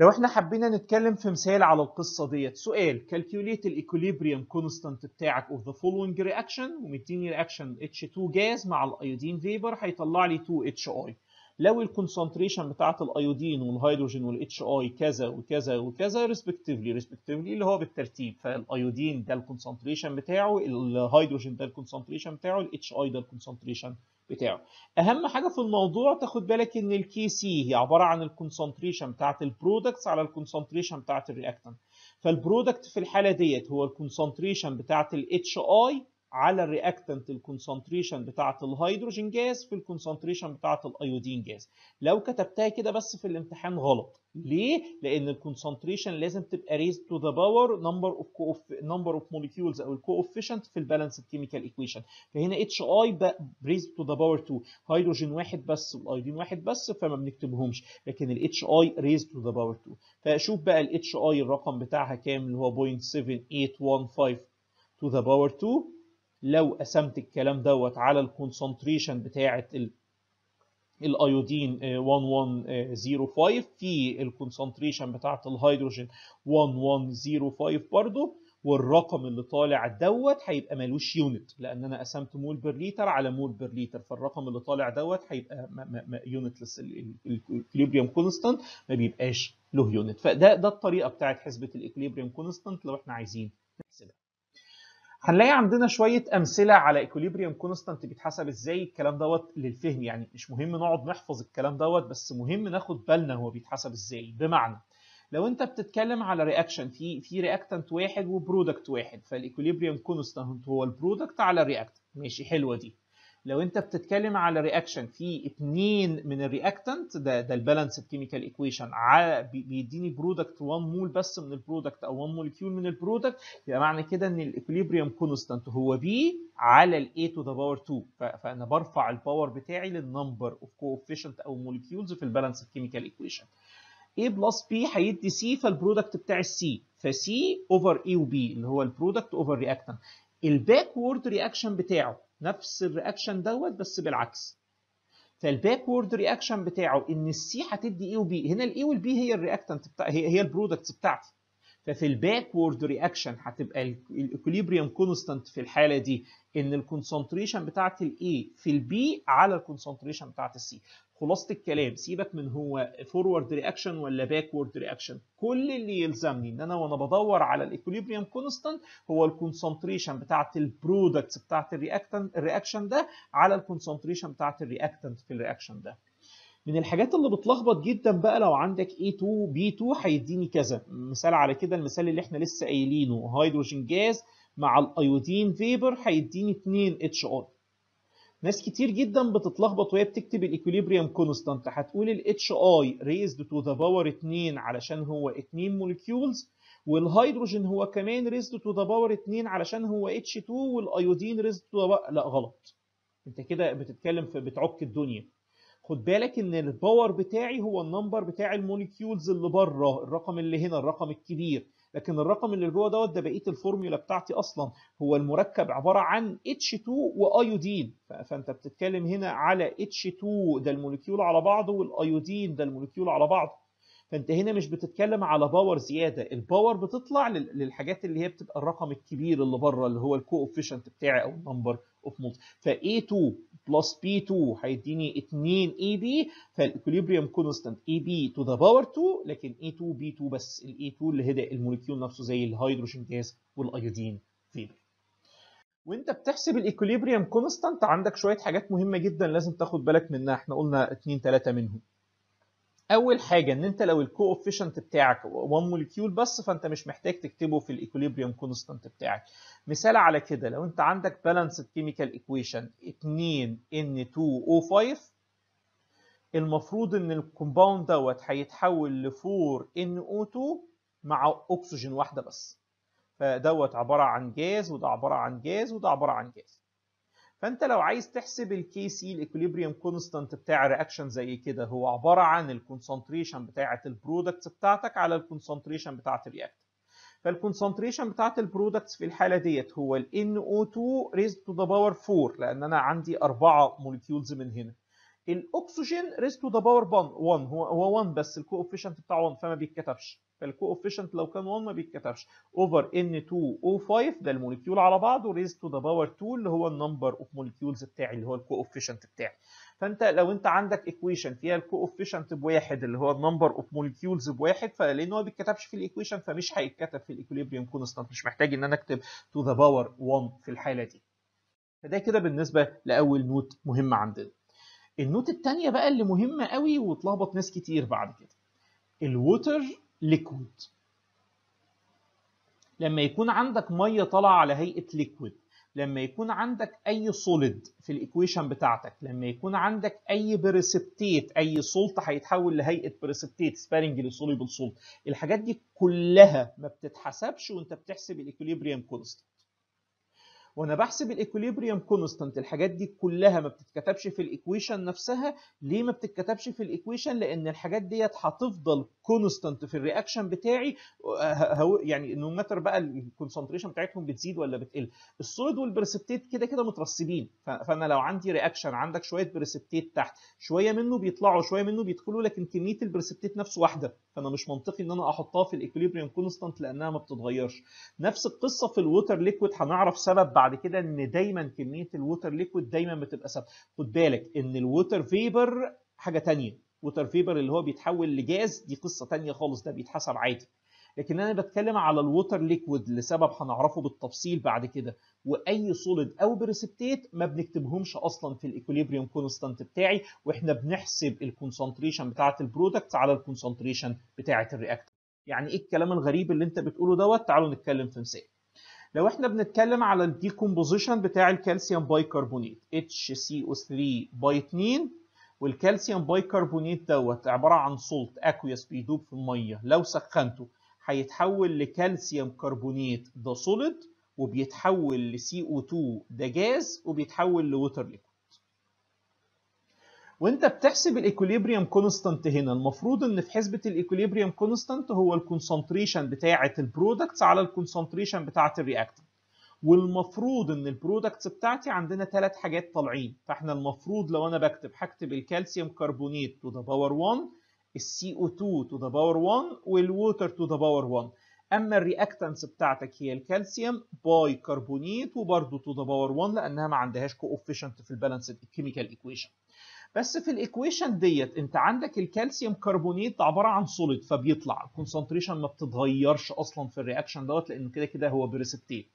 لو احنا حبينا نتكلم في مثال على القصه ديت سؤال كالكوليت الايكوليبريم كونستانت بتاعك اوف ذا فولوينج رياكشن ومديني رياكشن H2 جاز مع الايودين فيبر هيطلع لي 2 HI لو الكونسنتريشن بتاعه الايودين والهيدروجين والاتش اي كذا وكذا وكذا ريسبكتيفلي ريسبكتيفلي اللي هو بالترتيب فالايودين ده الكونسنتريشن بتاعه الهيدروجين ده الكونسنتريشن بتاعه الاتش اي ده الكونسنتريشن بتاعه اهم حاجه في الموضوع تاخد بالك ان الكي سي هي عباره عن الكونسنتريشن بتاعه البرودكتس على الكونسنتريشن بتاعه الرياكتنت فالبرودكت في الحاله ديت هو الكونسنتريشن بتاعه الاتش اي على الرياكتنت الكونسنتريشن بتاعه الهيدروجين جاز في الكونسنتريشن بتاعه الايودين جاز لو كتبتها كده بس في الامتحان غلط ليه لان الكونسنتريشن لازم تبقى ريز تو ذا باور نمبر اوف نمبر اوف موليكيولز او الكوفيشنت في البالانس كيميكال ايكويشن فهنا اتش اي ريز تو ذا باور 2 هيدروجين واحد بس والايودين واحد بس فما بنكتبهمش لكن الاتش اي ريز تو ذا باور 2 فشوف بقى الاتش اي الرقم بتاعها كام اللي هو 0.7815 to the power 2 لو قسمت الكلام دوت على الكونسنتريشن بتاعه الايودين 1105 آه، في الكونسنتريشن بتاعه الهيدروجين 1105 برضه والرقم اللي طالع دوت هيبقى مالوش يونت لان انا قسمت مول بير لتر على مول بير لتر فالرقم اللي طالع دوت هيبقى يونت الاكليبريم كونستانت ما بيبقاش له يونت فده ده الطريقه بتاعت حسبه الاكليبريم كونستانت لو احنا عايزين نحسبها هنلاقي عندنا شويه امثله على ايكوليبريم كونستانت بيتحسب ازاي الكلام دوت للفهم يعني مش مهم نقعد نحفظ الكلام دوت بس مهم ناخد بالنا هو بيتحسب ازاي بمعنى لو انت بتتكلم على رياكشن في في رياكتنت واحد وبرودكت واحد فالايكوليبريم كونستانت هو البرودكت على الرياكتنت ماشي حلوه دي لو انت بتتكلم على رياكشن في اتنين من الرياكتنت ده ده البالانس الكيميكال ايكويشن بيديني برودكت 1 مول بس من البرودكت او 1 مولكيول من البرودكت يبقى معنى كده ان الاكوليبريم كونستانت هو بي على ال a to the power 2 فانا برفع الباور بتاعي للنمبر اوف كوفيشنت او مولكيولز في البالانس الكيميكال ايكويشن A بلس B هيدي C فالبرودكت بتاع السي C over A وB اللي هو البرودكت اوفر reactant الباكورد رياكشن بتاعه نفس الرياكشن دوت بس بالعكس فالباكورد رياكشن بتاعه ان السي هتدي اي وبي هنا الاي والبي هي الرياكتنت بتاع هي هي البرودكتس بتاعتي ففي الباكورد رياكشن هتبقى الاكوليبريم كونستانت في الحاله دي ان الكونسنتريشن بتاعت الاي في البي على الكونسنتريشن بتاعت السي خلاصه الكلام سيبك من هو فورورد رياكشن ولا باكورد رياكشن كل اللي يلزمني ان انا وانا بدور على الاكوليبريم كونستانت هو الكونسنتريشن بتاعت البرودكتس بتاعت الرياكتنت الرياكشن ده على الكونسنتريشن بتاعت الرياكتنت في الرياكشن ده من الحاجات اللي بتلخبط جدا بقى لو عندك A2 B2 هيديني كذا مثال على كده المثال اللي احنا لسه قايلينه هيدروجين جاز مع الايودين فيبر هيديني 2 HO ناس كتير جدا بتتلخبط وهي بتكتب الايكوليبريم كونستانت هتقول الاتش اي ريزد تو ذا باور 2 علشان هو 2 مولكيولز والهيدروجين هو كمان ريزد تو ذا باور 2 علشان هو H2 والايودين ريزد تو لا غلط انت كده بتتكلم في بتعك الدنيا خد بالك ان الباور بتاعي هو النمبر بتاع الموليكيولز اللي بره الرقم اللي هنا الرقم الكبير لكن الرقم اللي جوه دوت ده بقيه الفورميولا بتاعتي اصلا هو المركب عباره عن H2 وايودين فانت بتتكلم هنا على H2 ده الموليكيول على بعضه والايودين ده الموليكيول على بعضه فانت هنا مش بتتكلم على باور زياده الباور بتطلع للحاجات اللي هي بتبقى الرقم الكبير اللي بره اللي هو الكو اوفيشنت بتاعي او النمبر اوف مولز ف A2 بلس B2 هيديني 2 AB فالإكوليبريم كونستانت AB تو ذا باور 2 لكن A2 B2 بس ال A2 اللي هي الموليكيول نفسه زي الهيدروجين جاز والايودين فيبر وانت بتحسب الايكوليبريم كونستانت عندك شويه حاجات مهمه جدا لازم تاخد بالك منها احنا قلنا اتنين تلاته منهم اول حاجه ان انت لو الكوفيشنت بتاعك 1 موليكيول بس فانت مش محتاج تكتبه في الايكوليبريم كونستانت بتاعك مثال على كده لو انت عندك بالانسد كيميكال ايكويشن 2 N2O5 المفروض ان الكومباوند دوت هيتحول ل 4 NO2 مع اكسجين واحده بس فدوت عباره عن جاز وده عباره عن جاز وده عباره عن جاز فانت لو عايز تحسب الكي سي الاكوليبريم كونستانت بتاع الرياكشن زي كده هو عباره عن الكونسنتريشن بتاعه البرودكتس بتاعتك على الكونسنتريشن بتاعه الرياكت فالكونسنتريشن بتاعه البرودكتس في الحاله ديت هو ال NO2 raised to the power 4 لان انا عندي اربعه مولكيولز من هنا الاكسجين raised to the power 1 هو هو 1 بس الكوفيشنت بتاعه 1 فما بيتكتبش فالكوفيشنت لو كان 1 ما بيتكتبش اوفر ان 2O5 ده الموليكيول على بعضه ريز تو ذا باور 2 اللي هو النمبر اوف موليكيولز بتاعي اللي هو الكوفيشنت بتاعي فانت لو انت عندك ايكويشن فيها الكوفيشنت بواحد اللي هو النمبر اوف موليكيولز بواحد فلان هو ما بيتكتبش في الايكويشن فمش هيتكتب في الايكوليبريم كونستانت مش محتاج ان انا اكتب تو ذا باور 1 في الحاله دي فده كده بالنسبه لاول نوت مهمه عندنا النوت الثانيه بقى اللي مهمه قوي وتلخبط ناس كتير بعد كده الووتر ليكويد لما يكون عندك ميه طالعه على هيئه ليكويد لما يكون عندك اي سوليد في الايكويشن بتاعتك لما يكون عندك اي بريسبتيت اي سولت هيتحول لهيئه بريسبتيت سبارنج لسوليبل سولت الحاجات دي كلها ما بتتحسبش وانت بتحسب الايكوليبريم كونستانت وانا بحسب الايكوليبريم كونستانت الحاجات دي كلها ما بتتكتبش في الايكويشن نفسها ليه ما بتتكتبش في الايكويشن لان الحاجات ديت هتفضل كونستنت في الرياكشن بتاعي آه، يعني نو ماتر بقى الكونسنتريشن بتاعتهم بتزيد ولا بتقل السوليد والبريسبتيت كده كده مترسبين فانا لو عندي رياكشن عندك شويه بريسبتيت تحت شويه منه بيطلعوا شويه منه بيدخلوا لكن كميه البريسبتيت نفسه واحده فانا مش منطقي ان انا احطها في الايكوليبريم كونستنت لانها ما بتتغيرش نفس القصه في الووتر ليكويد هنعرف سبب بعد كده ان دايما كميه الووتر ليكويد دايما بتبقى ثابته خد بالك ان الووتر فيبر حاجه ثانيه ووتر فيبر اللي هو بيتحول لجاز دي قصه ثانيه خالص ده بيتحسب عادي لكن انا بتكلم على الووتر ليكويد لسبب هنعرفه بالتفصيل بعد كده واي سوليد او بريسبتيت ما بنكتبهمش اصلا في الايكوليبريوم كونستانت بتاعي واحنا بنحسب الكونسنتريشن بتاعه البرودكت على الكونسنتريشن بتاعه الرياكتور يعني ايه الكلام الغريب اللي انت بتقوله دوت تعالوا نتكلم في مثال لو احنا بنتكلم على الديكومبوزيشن بتاع الكالسيوم بايكربونات HCO3 باي 2 والكالسيوم بايكربونيت دوت عباره عن صلت اكويس بيدوب في الميه لو سخنته هيتحول لكالسيوم كربونيت ده سوليد وبيتحول ل co 2 ده جاز وبيتحول water ليكويد وانت بتحسب الايكوليبريم كونستانت هنا المفروض ان في حسبه الايكوليبريم كونستانت هو الكونسنتريشن بتاعه البرودكتس على الكونسنتريشن بتاعه الرياكتنت والمفروض ان البرودكتس بتاعتي عندنا ثلاث حاجات طالعين فاحنا المفروض لو انا بكتب هكتب الكالسيوم كربونيت تو ذا باور 1 السي او 2 تو ذا باور 1 والووتر تو ذا باور 1 اما الرياكتنس بتاعتك هي الكالسيوم باي كربونيت وبرده تو ذا باور 1 لانها ما عندهاش كوفيشنت في البالانس الكيميكال ايكويشن بس في الايكويشن ديت انت عندك الكالسيوم كربونيت عباره عن سوليد فبيطلع الكونسنتريشن ما بتتغيرش اصلا في الرياكشن دوت لان كده كده هو بريسبتيت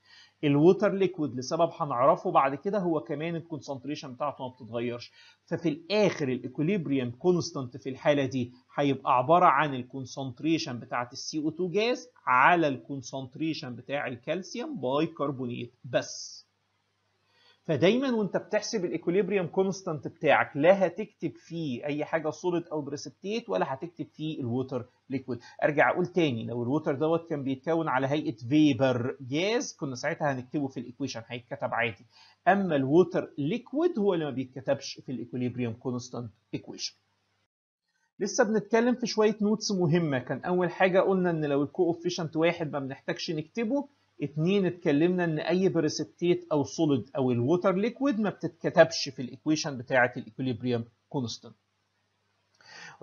الووتر ليكويد لسبب هنعرفه بعد كده هو كمان الكونسنتريشن بتاعته ما بتتغيرش ففي الاخر الايكوليبريم كونستانت في الحاله دي هيبقى عباره عن الكونسنتريشن بتاعه السي او 2 جاز على الكونسنتريشن بتاع الكالسيوم باي كربونيت بس فدايما وانت بتحسب الايكوليبريم كونستانت بتاعك لا هتكتب فيه اي حاجه سوليد او بريسبتيت ولا هتكتب فيه الووتر ليكويد ارجع اقول تاني لو الووتر دوت كان بيتكون على هيئه فيبر جاز كنا ساعتها هنكتبه في الايكويشن هيتكتب عادي اما الووتر ليكويد هو اللي ما بيتكتبش في الايكوليبريم كونستانت ايكويشن لسه بنتكلم في شويه نوتس مهمه كان اول حاجه قلنا ان لو الكوفيشنت واحد ما بنحتاجش نكتبه اتنين اتكلمنا ان اي بريسيبتيت او سوليد او الووتر ليكويد ما بتتكتبش في الايكويشن بتاعه الايكوليبريم كونستنت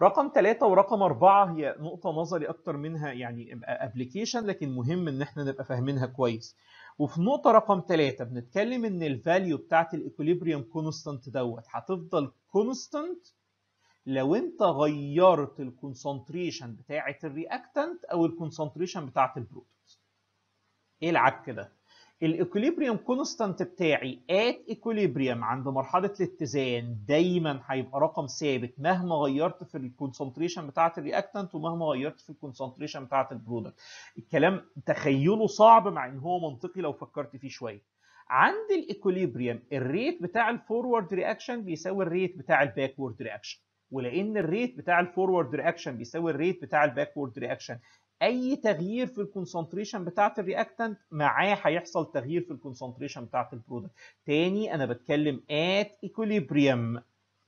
رقم ثلاثة ورقم أربعة هي نقطة نظري أكتر منها يعني أبليكيشن لكن مهم إن إحنا نبقى فاهمينها كويس. وفي نقطة رقم ثلاثة بنتكلم إن الفاليو بتاعت الإيكوليبريم كونستنت دوت هتفضل كونستنت لو أنت غيرت الكونسنتريشن بتاعت الرياكتانت أو الكونسنتريشن بتاعت البروتون. إيه العك كده الايكوليبريم كونستانت بتاعي ات ايكوليبريم عند مرحله الاتزان دايما هيبقى رقم ثابت مهما غيرت في الكونسنتريشن بتاعه الرياكتنت ومهما غيرت في الكونسنتريشن بتاعه البرودكت الكلام تخيله صعب مع ان هو منطقي لو فكرت فيه شويه عند الايكوليبريم الريت بتاع الفورورد رياكشن بيساوي الريت بتاع الباكورد رياكشن ولان الريت بتاع الفورورد رياكشن بيساوي الريت بتاع الباكورد رياكشن اي تغيير في الكونسنتريشن بتاعت الرياكتنت معاه هيحصل تغيير في الكونسنتريشن بتاعت البرودكت تاني انا بتكلم ات ايكوليبريم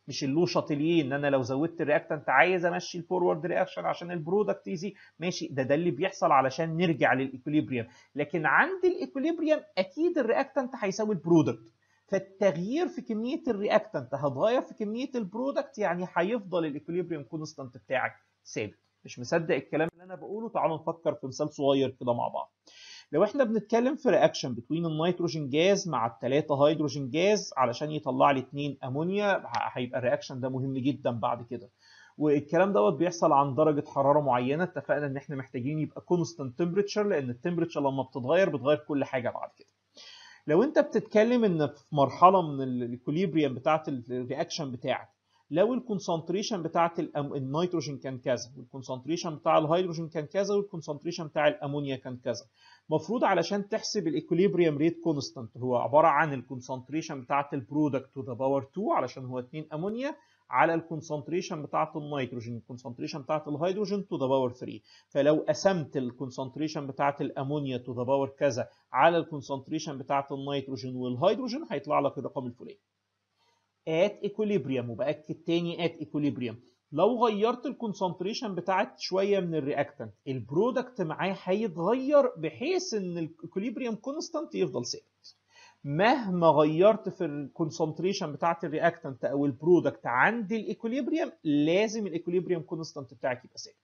مش اللو شاطليه ان انا لو زودت الرياكتنت عايز امشي الفورورد رياكشن عشان البرودكت يزي ماشي ده ده اللي بيحصل علشان نرجع للايكوليبريم لكن عند الايكوليبريم اكيد الرياكتنت هيساوي البرودكت فالتغيير في كميه الرياكتنت هتغير في كميه البرودكت يعني هيفضل الايكوليبريم كونستانت بتاعك ثابت مش مصدق الكلام اللي انا بقوله تعالوا نفكر في مثال صغير كده مع بعض لو احنا بنتكلم في رياكشن بتوين النيتروجين جاز مع الثلاثه هيدروجين جاز علشان يطلع لي اثنين امونيا هيبقى الرياكشن ده مهم جدا بعد كده والكلام دوت بيحصل عن درجه حراره معينه اتفقنا ان احنا محتاجين يبقى كونستانت تمبريتشر لان التمبريتشر لما بتتغير بتغير كل حاجه بعد كده لو انت بتتكلم ان في مرحله من الكوليبريم بتاعه الرياكشن بتاعك لو الكونسنتريشن بتاعت النيتروجين كان كذا والكونسنتريشن بتاع الهيدروجين كان كذا والكونسنتريشن بتاع الامونيا كان كذا المفروض علشان تحسب الايكوليبريم ريت كونستانت هو عباره عن الكونسنتريشن بتاعت البرودكت تو ذا باور 2 علشان هو 2 امونيا على الكونسنتريشن بتاعت النيتروجين الكونسنتريشن بتاعت الهيدروجين تو ذا باور 3 فلو قسمت الكونسنتريشن بتاعت الامونيا تو ذا باور كذا على الكونسنتريشن بتاعت النيتروجين والهيدروجين هيطلع لك الرقم الفلاني ات ايكوليبريم وباكد تاني ات ايكوليبريم لو غيرت الكونسنتريشن بتاعت شويه من الرياكتنت البرودكت معاه هيتغير بحيث ان الايكوليبريم كونستانت يفضل ثابت مهما غيرت في الكونسنتريشن بتاعت الرياكتنت او البرودكت عند الايكوليبريم لازم الايكوليبريم كونستانت بتاعك يبقى ثابت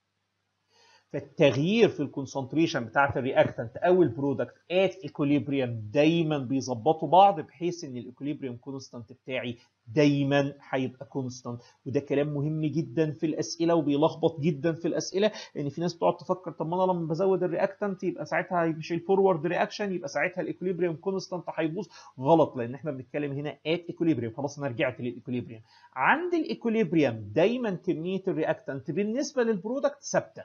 فالتغيير في الكونسنتريشن بتاعت الرياكتنت او البرودكت ات ايكوليبريم دايما بيظبطوا بعض بحيث ان الايكوليبريم كونستانت بتاعي دايما هيبقى كونستانت وده كلام مهم جدا في الاسئله وبيلخبط جدا في الاسئله لان يعني في ناس بتقعد تفكر طب ما انا لما بزود الرياكتنت يبقى ساعتها مش الفورورد رياكشن يبقى ساعتها الايكوليبريم كونستانت هيبوظ غلط لان احنا بنتكلم هنا ات ايكوليبريم خلاص انا رجعت للايكوليبريم عند الايكوليبريم دايما كميه الرياكتنت بالنسبه للبرودكت ثابته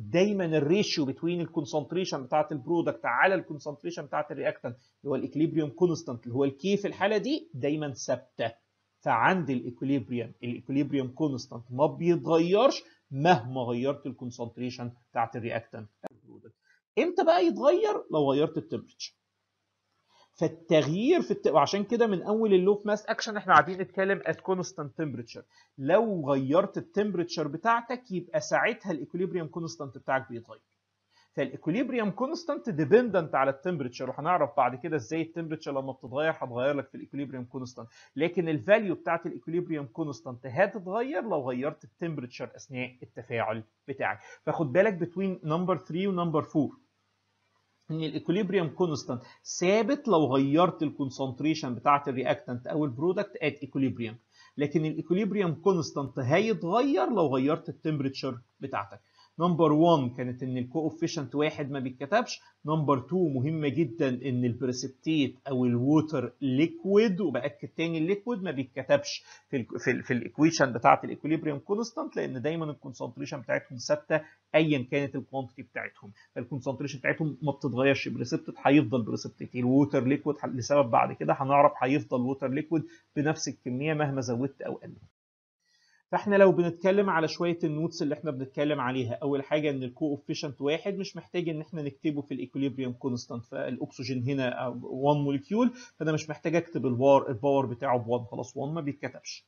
دايما الريشيو بتوين الكونسنتريشن بتاعت البرودكت على الكونسنتريشن بتاعت الرياكتنت اللي هو الاكليبريوم كونستانت اللي هو الكي في الحاله دي دايما ثابته فعند الاكليبريوم الاكليبريوم كونستانت ما بيتغيرش مهما غيرت الكونسنتريشن بتاعت الرياكتنت امتى بقى يتغير لو غيرت التمبريتشر فالتغيير في الت... وعشان كده من اول اللو في ماس اكشن احنا قاعدين نتكلم ات كونستانت تمبريتشر لو غيرت التمبريتشر بتاعتك يبقى ساعتها الايكوليبريم كونستانت بتاعك بيتغير فالايكوليبريم كونستانت ديبندنت على التمبريتشر وهنعرف بعد كده ازاي التمبريتشر لما بتتغير هتغير لك في الايكوليبريم كونستانت لكن الفاليو بتاعت الايكوليبريم كونستانت هتتغير لو غيرت التمبريتشر اثناء التفاعل بتاعك فخد بالك بتوين نمبر 3 ونمبر 4 ان الايكوليبريم كونستانت ثابت لو غيرت الكونسنتريشن بتاعه الرياكتنت او البرودكت ات ايكوليبريم لكن الايكوليبريم كونستانت هيتغير لو غيرت التمبريتشر بتاعتك نمبر 1 كانت ان الكوفيشنت واحد ما بيتكتبش نمبر 2 مهمه جدا ان البريسبتيت او الووتر ليكويد وباكد تاني الليكويد ما بيتكتبش في الـ في, في الايكويشن بتاعه الايكوليبريم كونستانت لان دايما الكونسنتريشن بتاعتهم ثابته ايا كانت الكوانتيتي بتاعتهم فالكونسنتريشن بتاعتهم ما بتتغيرش بريسبتيت هيفضل بريسبتيت الووتر ليكويد لسبب بعد كده هنعرف هيفضل ووتر ليكويد بنفس الكميه مهما زودت او قللت فاحنا لو بنتكلم على شويه النوتس اللي احنا بنتكلم عليها اول حاجه ان الكو اوفيشنت واحد مش محتاج ان احنا نكتبه في الايكوليبريم كونستانت فالاكسجين هنا 1 مولكيول فانا مش محتاج اكتب الباور الباور بتاعه ب 1 خلاص 1 ما بيتكتبش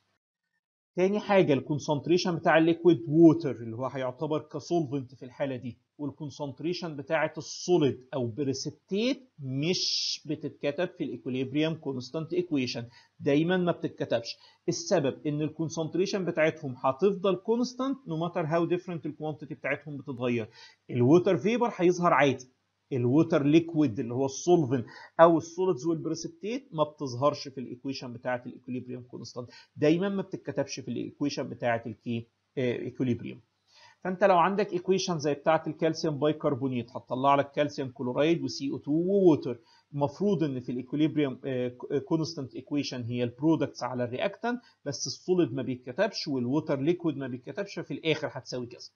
تاني حاجة الكونسنتريشن بتاع الليكويد ووتر اللي هو هيعتبر كسولفنت في الحالة دي والكونسنتريشن بتاعة السوليد أو بريسبتيت مش بتتكتب في الإكوليبريم كونستانت إيكويشن دايما ما بتتكتبش السبب إن الكونسنتريشن بتاعتهم هتفضل كونستانت نو ماتر هاو ديفرنت الكوانتيتي بتاعتهم بتتغير الووتر فيبر هيظهر عادي الووتر ليكويد اللي هو السولفنت او السوليدز والبريسبتيت ما بتظهرش في الايكويشن بتاعه الايكوليبريم كونستانت دايما ما بتتكتبش في الايكويشن بتاعه الكي آه، ايكوليبريم فانت لو عندك ايكويشن زي بتاعه الكالسيوم بايكربونيت هتطلع لك كالسيوم كلورايد وسي او 2 ووتر المفروض ان في الايكوليبريم آه، آه، كونستانت ايكويشن هي البرودكتس على الرياكتانت بس السوليد ما بيتكتبش والووتر ليكويد ما بيتكتبش في الاخر هتساوي كذا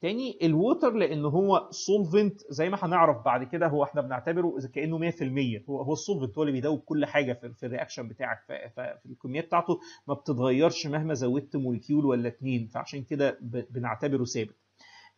تاني الووتر لان هو سولفنت زي ما هنعرف بعد كده هو احنا بنعتبره اذا كانه 100% هو هو السولفنت هو اللي بيدوب كل حاجه في, في الرياكشن بتاعك ففي الكميه بتاعته ما بتتغيرش مهما زودت مولكيول ولا اتنين فعشان كده بنعتبره ثابت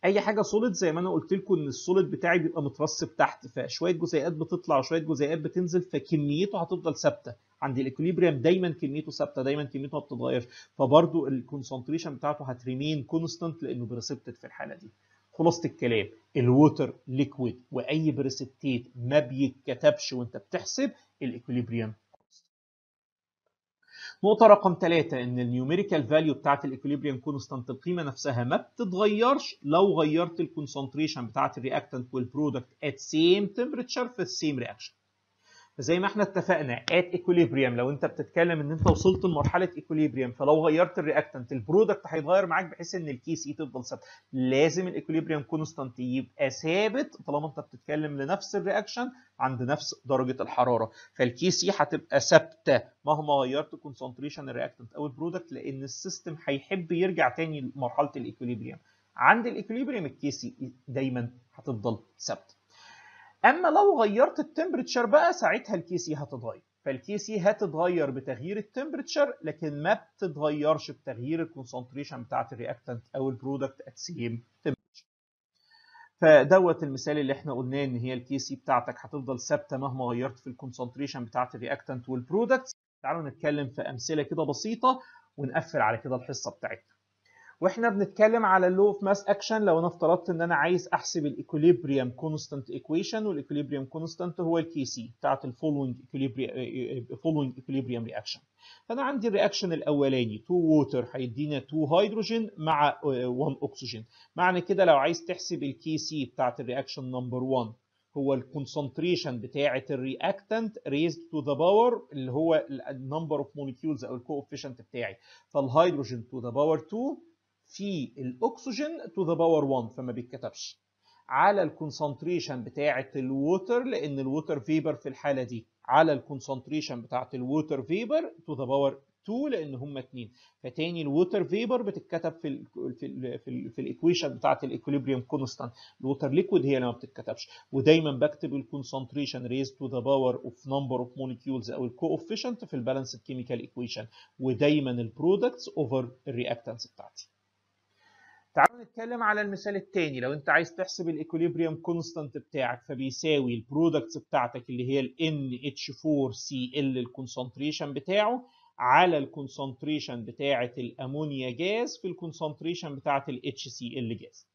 اي حاجه سوليد زي ما انا قلت لكم ان السوليد بتاعي بيبقى مترسب تحت فشويه جزيئات بتطلع وشويه جزيئات بتنزل فكميته هتفضل ثابته عند الاكوليبريم دايما كميته ثابته دايما كميته ما بتتغيرش فبرضه الكونسنتريشن بتاعته هتريمين كونستانت لانه بريسبتد في الحاله دي خلاصه الكلام الووتر ليكويد واي بريسبتيت ما بيتكتبش وانت بتحسب الاكوليبريم نقطة رقم ثلاثة إن النيوميريكال فاليو بتاعة الإكوليبريم كونستانت القيمة نفسها ما بتتغيرش لو غيرت الكونسنتريشن بتاعة الرياكتنت والبرودكت at same temperature في السيم رياكشن فزي ما احنا اتفقنا ات ايكوليبريم لو انت بتتكلم ان انت وصلت لمرحله ايكوليبريم فلو غيرت الرياكتنت البرودكت هيتغير معاك بحيث ان الكي سي e تفضل ثابته لازم الايكوليبريم كونستانت يبقى ثابت طالما انت بتتكلم لنفس الرياكشن عند نفس درجه الحراره فالكي سي e هتبقى ثابته مهما غيرت كونسنتريشن الرياكتنت او البرودكت لان السيستم هيحب يرجع تاني لمرحله الايكوليبريم عند الايكوليبريم الكي سي دايما هتفضل ثابته اما لو غيرت التمبرتشر بقى ساعتها الكي سي هتتغير فالكي سي هتتغير بتغيير التمبرتشر لكن ما بتتغيرش بتغيير الكونسنتريشن بتاعت الرياكتنت او البرودكت ات سيم تمبرتشر فدوت المثال اللي احنا قلناه ان هي الكي سي بتاعتك هتفضل ثابته مهما غيرت في الكونسنتريشن بتاعت الرياكتنت والبرودكت تعالوا نتكلم في امثله كده بسيطه ونقفل على كده الحصه بتاعتنا واحنا بنتكلم على اللو اوف ماس اكشن لو انا افترضت ان انا عايز احسب الايكوليبريم كونستانت ايكويشن والايكوليبريم كونستانت هو الكي سي بتاعت الفولوينج فولوينج ايكوليبريم رياكشن فانا عندي الرياكشن الاولاني 2 ووتر هيدينا 2 هيدروجين مع 1 آه، اكسجين معنى كده لو عايز تحسب الكي سي بتاعت الرياكشن نمبر 1 هو الكونسنتريشن بتاعه الرياكتنت ريزد تو ذا باور اللي هو النمبر اوف مولكيولز او الكوفيشنت بتاعي فالهيدروجين تو ذا باور 2 في الاكسجين تو ذا باور 1 فما بيتكتبش على الكونسنتريشن بتاعه الووتر لان الووتر فيبر في الحاله دي على الكونسنتريشن بتاعه الووتر فيبر تو ذا باور 2 لان هما اتنين فتاني الووتر فيبر بتتكتب في في في, في الايكويشن بتاعه الايكوليبريم كونستانت الووتر ليكويد هي اللي ما بتتكتبش ودايما بكتب الكونسنتريشن ريز تو ذا باور اوف نمبر اوف موليكيولز او الكوفيشنت في البالانس كيميكال ايكويشن ودايما البرودكتس اوفر الرياكتانس بتاعتي تعالوا نتكلم على المثال الثاني لو انت عايز تحسب الايكوليبريم كونستانت بتاعك فبيساوي البرودكتس بتاعتك اللي هي ال NH4Cl الكونسنتريشن بتاعه على الكونسنتريشن بتاعه الامونيا جاز في الكونسنتريشن بتاعه ال HCl جاز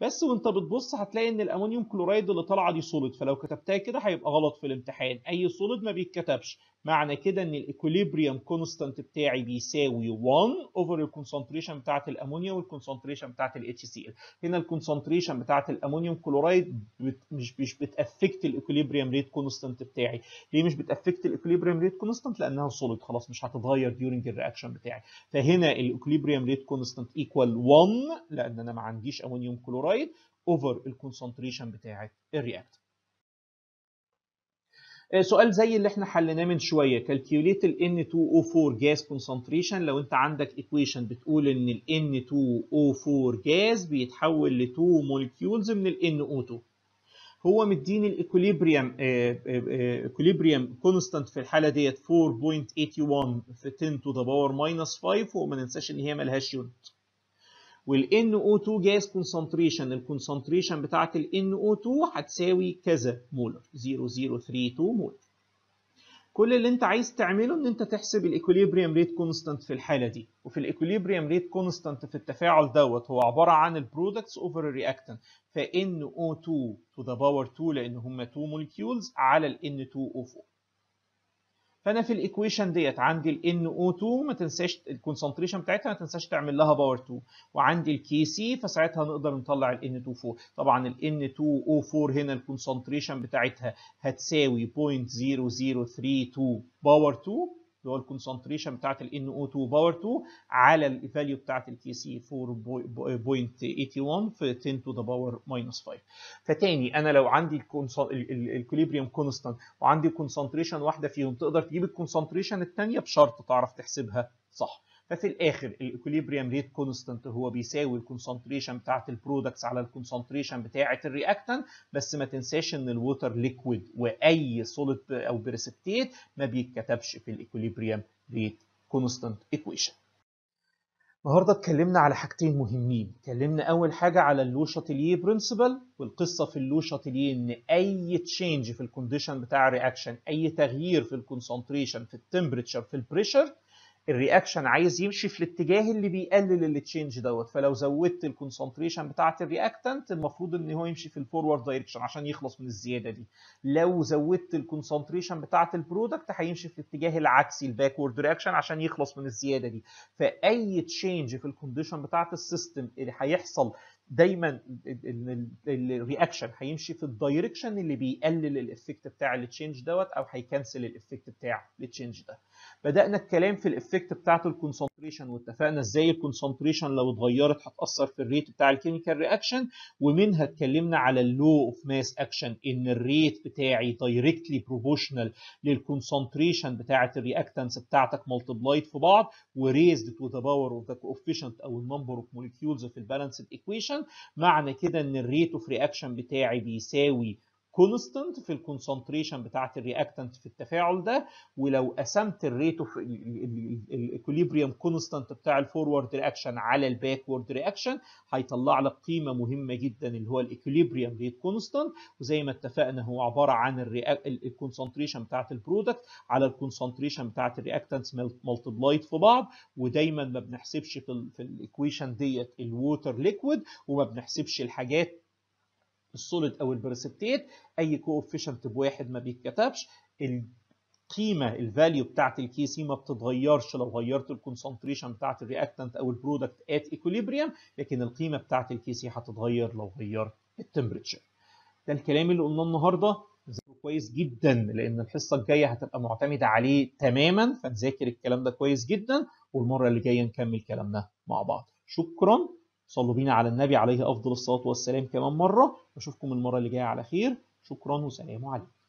بس وانت بتبص هتلاقي ان الامونيوم كلورايد اللي طالعه دي سوليد فلو كتبتها كده هيبقى غلط في الامتحان اي سوليد ما بيتكتبش معنى كده ان الايكوليبريم كونستانت بتاعي بيساوي 1 اوفر الكونسنتريشن بتاعه الامونيا والكونسنتريشن بتاعه الاتش سي ال هنا الكونسنتريشن بتاعه الامونيوم كلورايد مش مش بتافكت الايكوليبريم ريت كونستانت بتاعي ليه مش بتافكت الايكوليبريم ريت كونستانت لانها سوليد خلاص مش هتتغير ديورنج الرياكشن بتاعي فهنا الايكوليبريم ريت كونستانت ايكوال 1 لان انا ما عنديش امونيوم كلورايد اوفر الكونسنتريشن بتاعه الرياكت آه، سؤال زي اللي احنا حليناه من شويه كالكيوليت ال N2O4 gas concentration لو انت عندك equation بتقول ان ال N2O4 gas بيتحول ل 2 molecules من ال NO2 هو مديني الايكوليبريم ايكوليبريم كونستانت في الحاله ديت 4.81 في 10 تو ذا باور ماينس 5 وما ننساش ان هي مالهاش يونت وال no 2 جاز كونسنتريشن الكونسنتريشن بتاعه ال no 2 هتساوي كذا مولر 0032 مولر كل اللي انت عايز تعمله ان انت تحسب الايكوليبريم ريت كونستانت في الحاله دي وفي الايكوليبريم ريت كونستانت في التفاعل دوت هو عباره عن البرودكتس اوفر الرياكتن فان no 2 تو ذا باور 2 لان هم 2 مولكيولز على ال N2O4 فانا في الايكويشن ديت عندي ال NO2 ما تنساش الكونسنتريشن بتاعتها ما تنساش تعمل لها باور 2 وعندي ال KC فساعتها نقدر نطلع ال N2O4 طبعا ال N2O4 هنا الكونسنتريشن بتاعتها هتساوي 0.0032 باور 2 اللي هو الكونسنتريشن بتاعه ال NO2 باور 2 على الفاليو بتاعه الكي سي 4.81 في 10 تو ذا باور ماينس 5 فتاني انا لو عندي الكوليبريم كونستانت وعندي كونسنتريشن واحده فيهم تقدر تجيب الكونسنتريشن الثانيه بشرط تعرف تحسبها صح ففي الاخر الاكوليبريم ريت كونستانت هو بيساوي الكونسنتريشن بتاعه البرودكتس على الكونسنتريشن بتاعه الرياكتنت بس ما تنساش ان الووتر ليكويد واي سوليد او بريسبتيت ما بيتكتبش في الاكوليبريم ريت كونستانت ايكويشن النهارده اتكلمنا على حاجتين مهمين اتكلمنا اول حاجه على اللو شاتيليه برنسبل والقصه في اللو شاتيليه ان اي تشينج في الكونديشن بتاع الرياكشن اي تغيير في الكونسنتريشن في التمبريتشر في البريشر الرياكشن عايز يمشي في الاتجاه اللي بيقلل التشينج دوت فلو زودت الكونسنتريشن بتاعه الرياكتنت المفروض ان هو يمشي في الفورورد دايركشن عشان يخلص من الزياده دي لو زودت الكونسنتريشن بتاعه البرودكت هيمشي في الاتجاه العكسي الباكورد رياكشن عشان يخلص من الزياده دي فاي تشينج في الكونديشن بتاعه السيستم اللي هيحصل دايما الرياكشن هيمشي في الدايركشن اللي بيقلل الايفكت بتاع التشينج دوت او هيكنسل الايفكت بتاع التشينج ده بدأنا الكلام في الإفكت بتاعته الكونسنتريشن واتفقنا إزاي الكونسنتريشن لو اتغيرت هتأثر في الريت بتاع الكيميكال رياكشن ومنها اتكلمنا على اللو أوف ماس أكشن إن الريت بتاعي دايركتلي بروبوشنال للكونسنتريشن بتاعة الرياكتنس بتاعتك ملتبلايد في بعض وريزد تو ذا باور أوف ذا كوفيشنت أو النمبر أوف موليكيولز في البالانسد إيكويشن معنى كده إن الريت أوف رياكشن بتاعي بيساوي كونستنت في الكونسنتريشن بتاعه الرياكتنت في التفاعل ده ولو قسمت الريت اوف الايكوليبريم كونستنت بتاع الفورورد رياكشن على الباكورد رياكشن هيطلع لك قيمه مهمه جدا اللي هو الايكوليبريم ريت كونستنت وزي ما اتفقنا هو عباره عن الكونسنتريشن بتاعه البرودكت على الكونسنتريشن بتاعه الرياكتنتس ملتبلايد في بعض ودايما ما بنحسبش في الايكويشن ديت الووتر ليكويد وما بنحسبش الحاجات السوليد او البرسبتيت اي كوفيشنت بواحد ما بيتكتبش القيمه الفاليو بتاعت الكي سي ما بتتغيرش لو غيرت الكونسنتريشن بتاعت الرياكتنت او البرودكت ات ايكوليبريم لكن القيمه بتاعت الكي سي هتتغير لو غيرت التمبريتشر ده الكلام اللي قلناه النهارده كويس جدا لان الحصه الجايه هتبقى معتمده عليه تماما فنذاكر الكلام ده كويس جدا والمره اللي جايه نكمل كلامنا مع بعض شكرا صلوا بينا على النبي عليه افضل الصلاه والسلام كمان مره بشوفكم المرة اللي جاية على خير شكرا وسلام عليكم